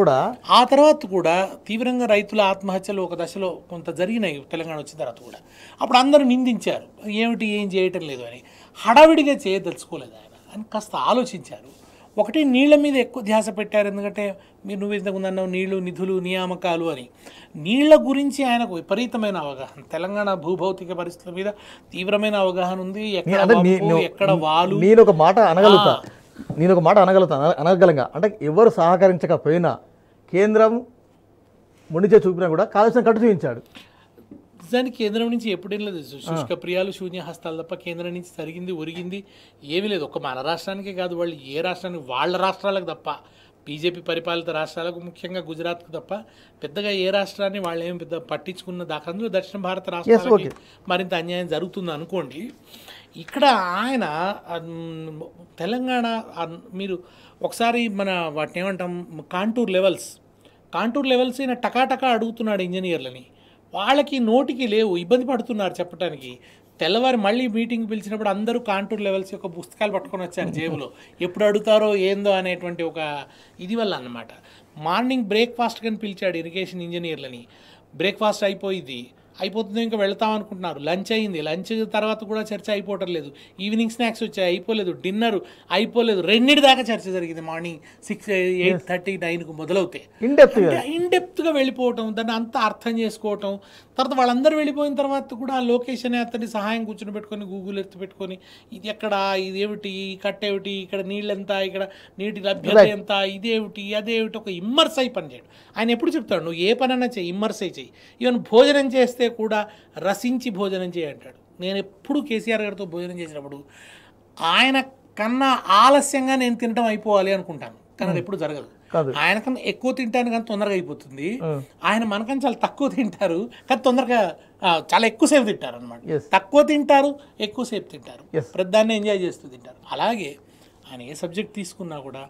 [SPEAKER 1] కూడా ఆ తర్వాత కూడా తీవ్రంగా రైతుల ఆత్మహత్యలు ఒక దశలో కొంత జరిగినాయి తెలంగాణ వచ్చిన తర్వాత కూడా అప్పుడు అందరూ నిందించారు ఏమిటి ఏం చేయటం లేదు అని హడావిడిగా చేయదలుచుకోలేదు ఆయన అని కాస్త ఆలోచించారు ఒకటి నీళ్ల మీద ఎక్కువ ధ్యాస పెట్టారు ఎందుకంటే మీరు నువ్వు ఇంతకుముందు అన్నావు నీళ్లు నిధులు నియామకాలు అని నీళ్ల గురించి ఆయనకు విపరీతమైన అవగాహన తెలంగాణ భూభౌతిక పరిస్థితుల మీద తీవ్రమైన అవగాహన ఉంది ఎక్కడ ఎక్కడ వాళ్ళు నేను ఒక
[SPEAKER 3] మాట అనగలుగుతా నేను ఒక మాట అనగలుగుతాను అనగలంగా అంటే ఎవరు సహకరించకపోయినా కేంద్రం మొండిచే చూపినా కూడా కాలుష్యం కట్టు చూపించాడు
[SPEAKER 1] నిజానికి కేంద్రం నుంచి ఎప్పుడేం లేదు శుష్క ప్రియాలు శూన్య హస్తాలు తప్ప కేంద్రం నుంచి జరిగింది ఒరిగింది ఏమీ లేదు ఒక మన రాష్ట్రానికే కాదు వాళ్ళు ఏ రాష్ట్రానికి వాళ్ళ రాష్ట్రాలకు తప్ప బీజేపీ పరిపాలిత రాష్ట్రాలకు ముఖ్యంగా గుజరాత్కు తప్ప పెద్దగా ఏ రాష్ట్రాన్ని వాళ్ళు ఏమి పెద్ద పట్టించుకున్న దాఖలు దక్షిణ భారత రాష్ట్రాలకి మరింత అన్యాయం జరుగుతుంది అనుకోండి ఇక్కడ ఆయన తెలంగాణ మీరు ఒకసారి మన వాటిని ఏమంటాం కాంటూర్ లెవెల్స్ కాంటూర్ లెవెల్స్ ఈయన టకాటకా అడుగుతున్నాడు ఇంజనీర్లని వాళ్ళకి నోటికి లేవు ఇబ్బంది పడుతున్నారు చెప్పడానికి తెల్లవారి మళ్ళీ మీటింగ్ పిలిచినప్పుడు అందరూ కాంటూర్ లెవెల్స్ యొక్క పుస్తకాలు పట్టుకొని వచ్చారు జేబులో ఎప్పుడు అడుగుతారో ఏందో అనేటువంటి ఒక ఇది వల్ల అనమాట మార్నింగ్ బ్రేక్ఫాస్ట్ కానీ పిలిచాడు ఇరిగేషన్ ఇంజనీర్లని బ్రేక్ఫాస్ట్ అయిపోయింది అయిపోతుంది ఇంకా వెళ్తాం అనుకుంటున్నారు లంచ్ అయింది లంచ్ తర్వాత కూడా చర్చ అయిపోవటం లేదు ఈవినింగ్ స్నాక్స్ వచ్చాయి అయిపోలేదు డిన్నర్ అయిపోలేదు రెండింటి దాకా చర్చ జరిగింది మార్నింగ్ సిక్స్ ఎయిట్ థర్టీ నైన్కు మొదలవుతాయి ఇన్డెప్త్గా వెళ్ళిపోవటం దాన్ని అంత అర్థం చేసుకోవటం తర్వాత వాళ్ళందరూ వెళ్ళిపోయిన తర్వాత కూడా ఆ లొకేషన్ అతని సహాయం కూర్చొని పెట్టుకొని గూగుల్ ఎత్తు పెట్టుకొని ఇది ఎక్కడ ఇది ఏమిటి ఈ ఏమిటి ఇక్కడ నీళ్ళు ఎంత ఇక్కడ నీటి లభ్యత ఎంత ఇదేమిటి అదేమిటి ఒక ఇమ్మర్స్ అయి పని చేయడం ఆయన ఎప్పుడు చెప్తాడు నువ్వు ఏ పనైనా చేయి ఇమ్మర్స్ అయి చేయి ఈవెన్ భోజనం చేస్తే కూడా రసించి భోజనం చేయంటాడు నేను ఎప్పుడు కేసీఆర్ గారితో భోజనం చేసినప్పుడు ఆయన కన్నా ఆలస్యంగా నేను తినడం అయిపోవాలి అనుకుంటాను కానీ అది ఎప్పుడు జరగదు ఆయన కన్నా ఎక్కువ తింటాను కానీ తొందరగా అయిపోతుంది ఆయన మనకన్నా చాలా తక్కువ తింటారు కానీ తొందరగా చాలా ఎక్కువసేపు తింటారు అనమాట తక్కువ తింటారు ఎక్కువసేపు తింటారు ప్రధాన్ని ఎంజాయ్ చేస్తూ తింటారు అలాగే ఆయన ఏ సబ్జెక్ట్
[SPEAKER 3] తీసుకున్నా కూడా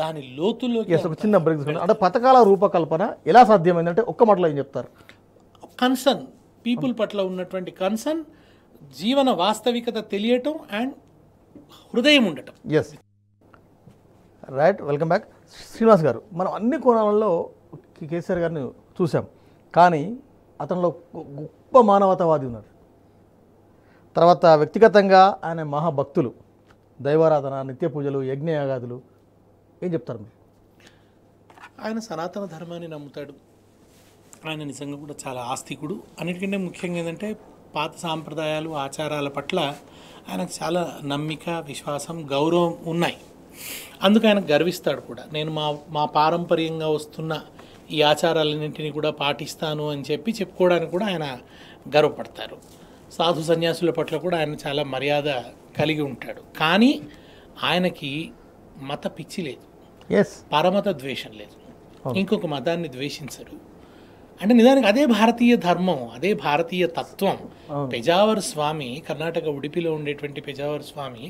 [SPEAKER 3] దాని లోతులో చిన్న అంటే పథకాల రూపకల్పన ఎలా సాధ్యమైందంటే ఒక్క మాటలో ఏం చెప్తారు కన్సర్న్ పీపుల్ పట్ల ఉన్నటువంటి కన్సర్న్
[SPEAKER 1] జీవన వాస్తవికత తెలియటం అండ్ హృదయం ఉండటం
[SPEAKER 3] yes right welcome back Srinivas గారు మనం అన్ని కోణాలలో కేసీఆర్ గారిని చూసాం కానీ అతనిలో గొప్ప మానవతావాది ఉన్నారు తర్వాత వ్యక్తిగతంగా ఆయన మహాభక్తులు దైవారాధన నిత్య పూజలు యజ్ఞయాగాదులు ఏం చెప్తారు మీరు
[SPEAKER 1] ఆయన సనాతన ధర్మాన్ని నమ్ముతాడు ఆయన నిజంగా కూడా చాలా ఆస్తికుడు అన్నిటికంటే ముఖ్యంగా ఏంటంటే పాత సాంప్రదాయాలు ఆచారాల పట్ల ఆయనకు చాలా నమ్మిక విశ్వాసం గౌరవం ఉన్నాయి అందుకు ఆయన గర్విస్తాడు కూడా నేను మా మా పారంపర్యంగా వస్తున్న ఈ ఆచారాలన్నింటినీ కూడా పాటిస్తాను అని చెప్పి చెప్పుకోవడానికి కూడా ఆయన గర్వపడతారు సాధు సన్యాసుల పట్ల కూడా ఆయన చాలా మర్యాద కలిగి ఉంటాడు కానీ ఆయనకి మత పిచ్చి లేదు పరమత ద్వేషం లేదు ఇంకొక మతాన్ని ద్వేషించరు అంటే నిజానికి అదే భారతీయ ధర్మం అదే భారతీయ తత్వం పెజావర్ స్వామి కర్ణాటక ఉడిపిలో ఉండేటువంటి పెజావర్ స్వామి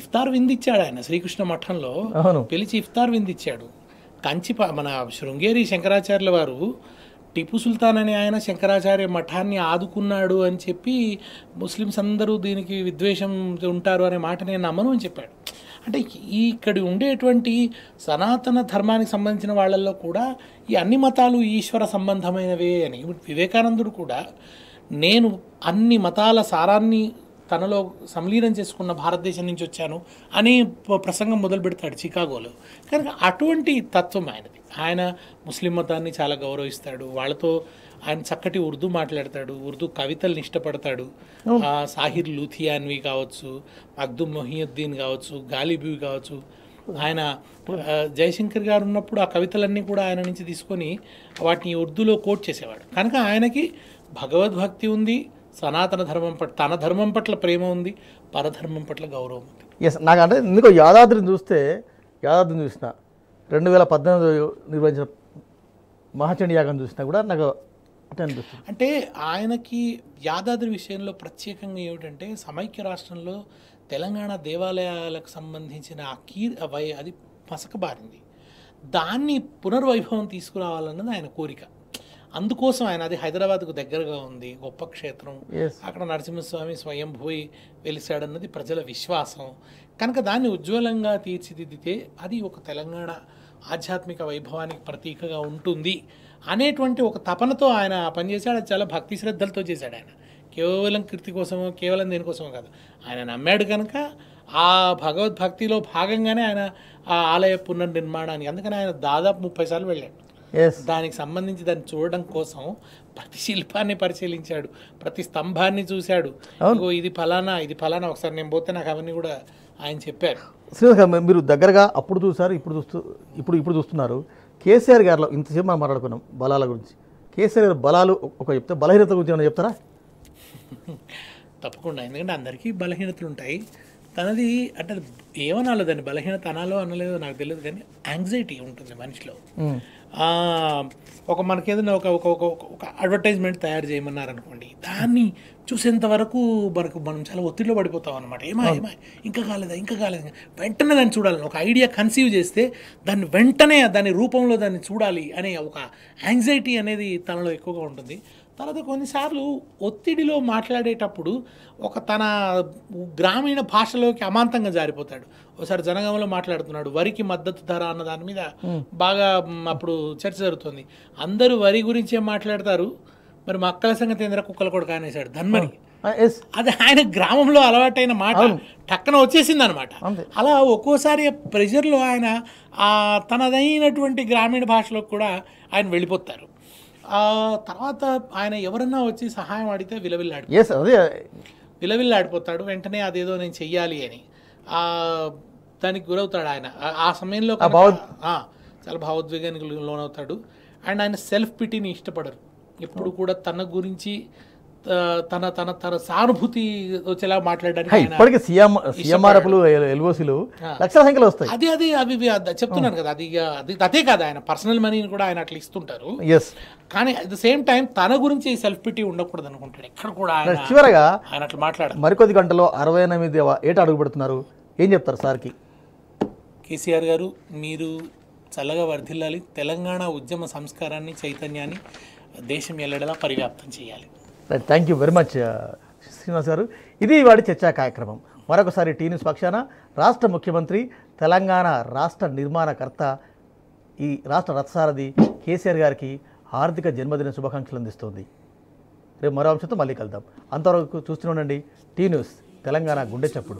[SPEAKER 1] ఇఫ్తార్ విందిచ్చాడు ఆయన శ్రీకృష్ణ మఠంలో పిలిచి ఇఫ్తార్ విందిచ్చాడు కంచి మన శృంగేరి శంకరాచార్యుల వారు టిపు సుల్తాన్ అనే ఆయన శంకరాచార్య మఠాన్ని ఆదుకున్నాడు అని చెప్పి ముస్లిమ్స్ అందరూ దీనికి విద్వేషం ఉంటారు అనే మాట నేను నమ్మను అని చెప్పాడు అంటే ఇక్కడ ఉండేటువంటి సనాతన ధర్మానికి సంబంధించిన వాళ్ళల్లో కూడా ఈ అన్ని మతాలు ఈశ్వర సంబంధమైనవే అని వివేకానందుడు కూడా నేను అన్ని మతాల సారాన్ని తనలో సంలీనం చేసుకున్న భారతదేశం నుంచి వచ్చాను అనే ప్రసంగం మొదలు పెడతాడు చికాగోలో కనుక అటువంటి తత్వం ఆయనది ఆయన ముస్లిం మతాన్ని చాలా గౌరవిస్తాడు వాళ్ళతో ఆయన చక్కటి ఉర్దూ మాట్లాడతాడు ఉర్దూ కవితల్ని ఇష్టపడతాడు సాహిర్ లూథియాన్వి కావచ్చు మగ్దుమ్ మొహియుద్దీన్ కావచ్చు గాలిబీ కావచ్చు ఆయన జయశంకర్ గారు ఉన్నప్పుడు ఆ కవితలన్నీ కూడా ఆయన నుంచి తీసుకొని వాటిని ఉర్దూలో కోట్ చేసేవాడు కనుక ఆయనకి భగవద్భక్తి ఉంది సనాతన ధర్మం పట్ల తన ధర్మం పట్ల ప్రేమ ఉంది పరధర్మం పట్ల గౌరవం ఉంది
[SPEAKER 3] ఎస్ నాకు అంటే ఎందుకో యాదాద్రిని చూస్తే యాదాద్రిని చూసిన రెండు వేల పద్దెనిమిది నిర్వహించిన మహాచండి యాగం చూసినా కూడా నాకు
[SPEAKER 1] అంటే ఆయనకి యాదాద్రి విషయంలో ప్రత్యేకంగా ఏమిటంటే సమైక్య రాష్ట్రంలో తెలంగాణ దేవాలయాలకు సంబంధించిన ఆ కీర్ వై అది మసకబారింది దాన్ని పునర్వైభవం తీసుకురావాలన్నది ఆయన కోరిక అందుకోసం ఆయన అది హైదరాబాద్కు దగ్గరగా ఉంది గొప్ప క్షేత్రం అక్కడ నరసింహస్వామి స్వయం పోయి వెలిశాడన్నది ప్రజల విశ్వాసం కనుక దాన్ని ఉజ్వలంగా తీర్చిదిద్దితే అది ఒక తెలంగాణ ఆధ్యాత్మిక వైభవానికి ప్రతీకగా ఉంటుంది అనేటువంటి ఒక తపనతో ఆయన పనిచేశాడు చేశాడు చాలా భక్తి శ్రద్ధలతో చేశాడు ఆయన కేవలం కీర్తి కోసమో కేవలం దేనికోసమో కాదు ఆయన నమ్మాడు కనుక ఆ భగవద్భక్తిలో భాగంగానే ఆయన ఆ ఆలయ పునర్నిర్మాణానికి అందుకని ఆయన దాదాపు ముప్పై సార్లు వెళ్ళాడు దానికి సంబంధించి దాన్ని చూడడం కోసం ప్రతి శిల్పాన్ని పరిశీలించాడు ప్రతి స్తంభాన్ని చూశాడు ఇంకో ఇది ఫలానా ఇది ఫలానా ఒకసారి నేను పోతే నాకు అవన్నీ కూడా ఆయన చెప్పారు
[SPEAKER 3] శ్రీనివాస్ మీరు దగ్గరగా అప్పుడు చూసారు ఇప్పుడు చూస్తూ ఇప్పుడు ఇప్పుడు చూస్తున్నారు కేసీఆర్ గారిలో ఇంతసేపు మనం మాట్లాడుకున్నాం బలాల గురించి కేసీఆర్ గారి బలాలు ఒక చెప్తే బలహీనత గురించి ఏమైనా చెప్తారా
[SPEAKER 1] తప్పకుండా ఎందుకంటే అందరికీ బలహీనతలు ఉంటాయి తనది అంటే ఏమనాలో దాన్ని బలహీనత అనాలో అనలేదో నాకు తెలియదు కానీ యాంగ్జైటీ ఉంటుంది మనిషిలో ఒక మనకి ఏదైనా ఒక ఒక ఒక అడ్వర్టైజ్మెంట్ తయారు చేయమన్నారు అనుకోండి దాన్ని చూసేంత వరకు మనకు మనం చాలా ఒత్తిడిలో పడిపోతాం అనమాట ఏమా ఏమా ఇంకా కాలేదా ఇంకా కాలేదు వెంటనే దాన్ని చూడాలని ఒక ఐడియా కన్సీవ్ చేస్తే దాన్ని వెంటనే దాని రూపంలో దాన్ని చూడాలి అనే ఒక యాంగ్జైటీ అనేది తనలో ఎక్కువగా ఉంటుంది తర్వాత కొన్నిసార్లు ఒత్తిడిలో మాట్లాడేటప్పుడు ఒక తన గ్రామీణ భాషలోకి అమాంతంగా జారిపోతాడు ఒకసారి జనగంలో మాట్లాడుతున్నాడు వరికి మద్దతు ధర అన్న దాని మీద బాగా అప్పుడు చర్చ జరుగుతుంది అందరూ వరి గురించే మాట్లాడతారు మరి మా అక్కల సంగతి ఏంద్ర కుక్కల కూడా కానేశాడు ధన్మని అది ఆయన గ్రామంలో అలవాటైన మాట టక్కన వచ్చేసింది అనమాట అలా ఒక్కోసారి ప్రెజర్లో ఆయన తనదైనటువంటి గ్రామీణ భాషలో కూడా ఆయన వెళ్ళిపోతారు ఆ తర్వాత ఆయన ఎవరన్నా వచ్చి సహాయం అడిగితే విలవిల్లాడు అదే విలవిల్లాడిపోతాడు వెంటనే అదేదో నేను చెయ్యాలి అని ఆ దానికి గురవుతాడు ఆయన ఆ సమయంలో చాలా భావోద్వేగానికి లోనవుతాడు అండ్ ఆయన సెల్ఫ్ పిటీని ఇష్టపడరు ఎప్పుడు oh. కూడా తన గురించి తన తన తన సానుభూతి వచ్చేలా మాట్లాడడానికి ఇప్పటికీ సీఎం
[SPEAKER 3] సీఎంఆర్ఎఫ్లు ఎల్ఓసీలు లక్షల సంఖ్యలో వస్తాయి అది
[SPEAKER 1] అది అవి చెప్తున్నాను కదా అది అది అదే కాదు ఆయన పర్సనల్ మనీని కూడా ఆయన అట్లా ఇస్తుంటారు ఎస్ కానీ అట్ ద సేమ్ టైం తన గురించి సెల్ఫ్ పిటీ ఉండకూడదు అనుకుంటాడు ఎక్కడ కూడా చివరగా ఆయన అట్లా మాట్లాడారు
[SPEAKER 3] మరికొద్ది గంటలో అరవై ఎనిమిది ఏట అడుగు పెడుతున్నారు ఏం చెప్తారు సార్కి కేసీఆర్
[SPEAKER 1] గారు మీరు చల్లగా వర్ధిల్లాలి తెలంగాణ ఉద్యమ సంస్కారాన్ని చైతన్యాన్ని దేశం ఎల్లడలా పరివ్యాప్తం చేయాలి
[SPEAKER 3] thank you very much Srinivas గారు ఇది వాడి చర్చా కార్యక్రమం మరొకసారి టీ న్యూస్ పక్షాన రాష్ట్ర ముఖ్యమంత్రి తెలంగాణ రాష్ట్ర నిర్మాణకర్త ఈ రాష్ట్ర రథసారథి కేసీఆర్ గారికి ఆర్థిక జన్మదిన శుభాకాంక్షలు అందిస్తోంది రేపు మరో అంశంతో మళ్ళీ కలుద్దాం అంతవరకు చూస్తూనే ఉండండి టీ న్యూస్ తెలంగాణ గుండె చప్పుడు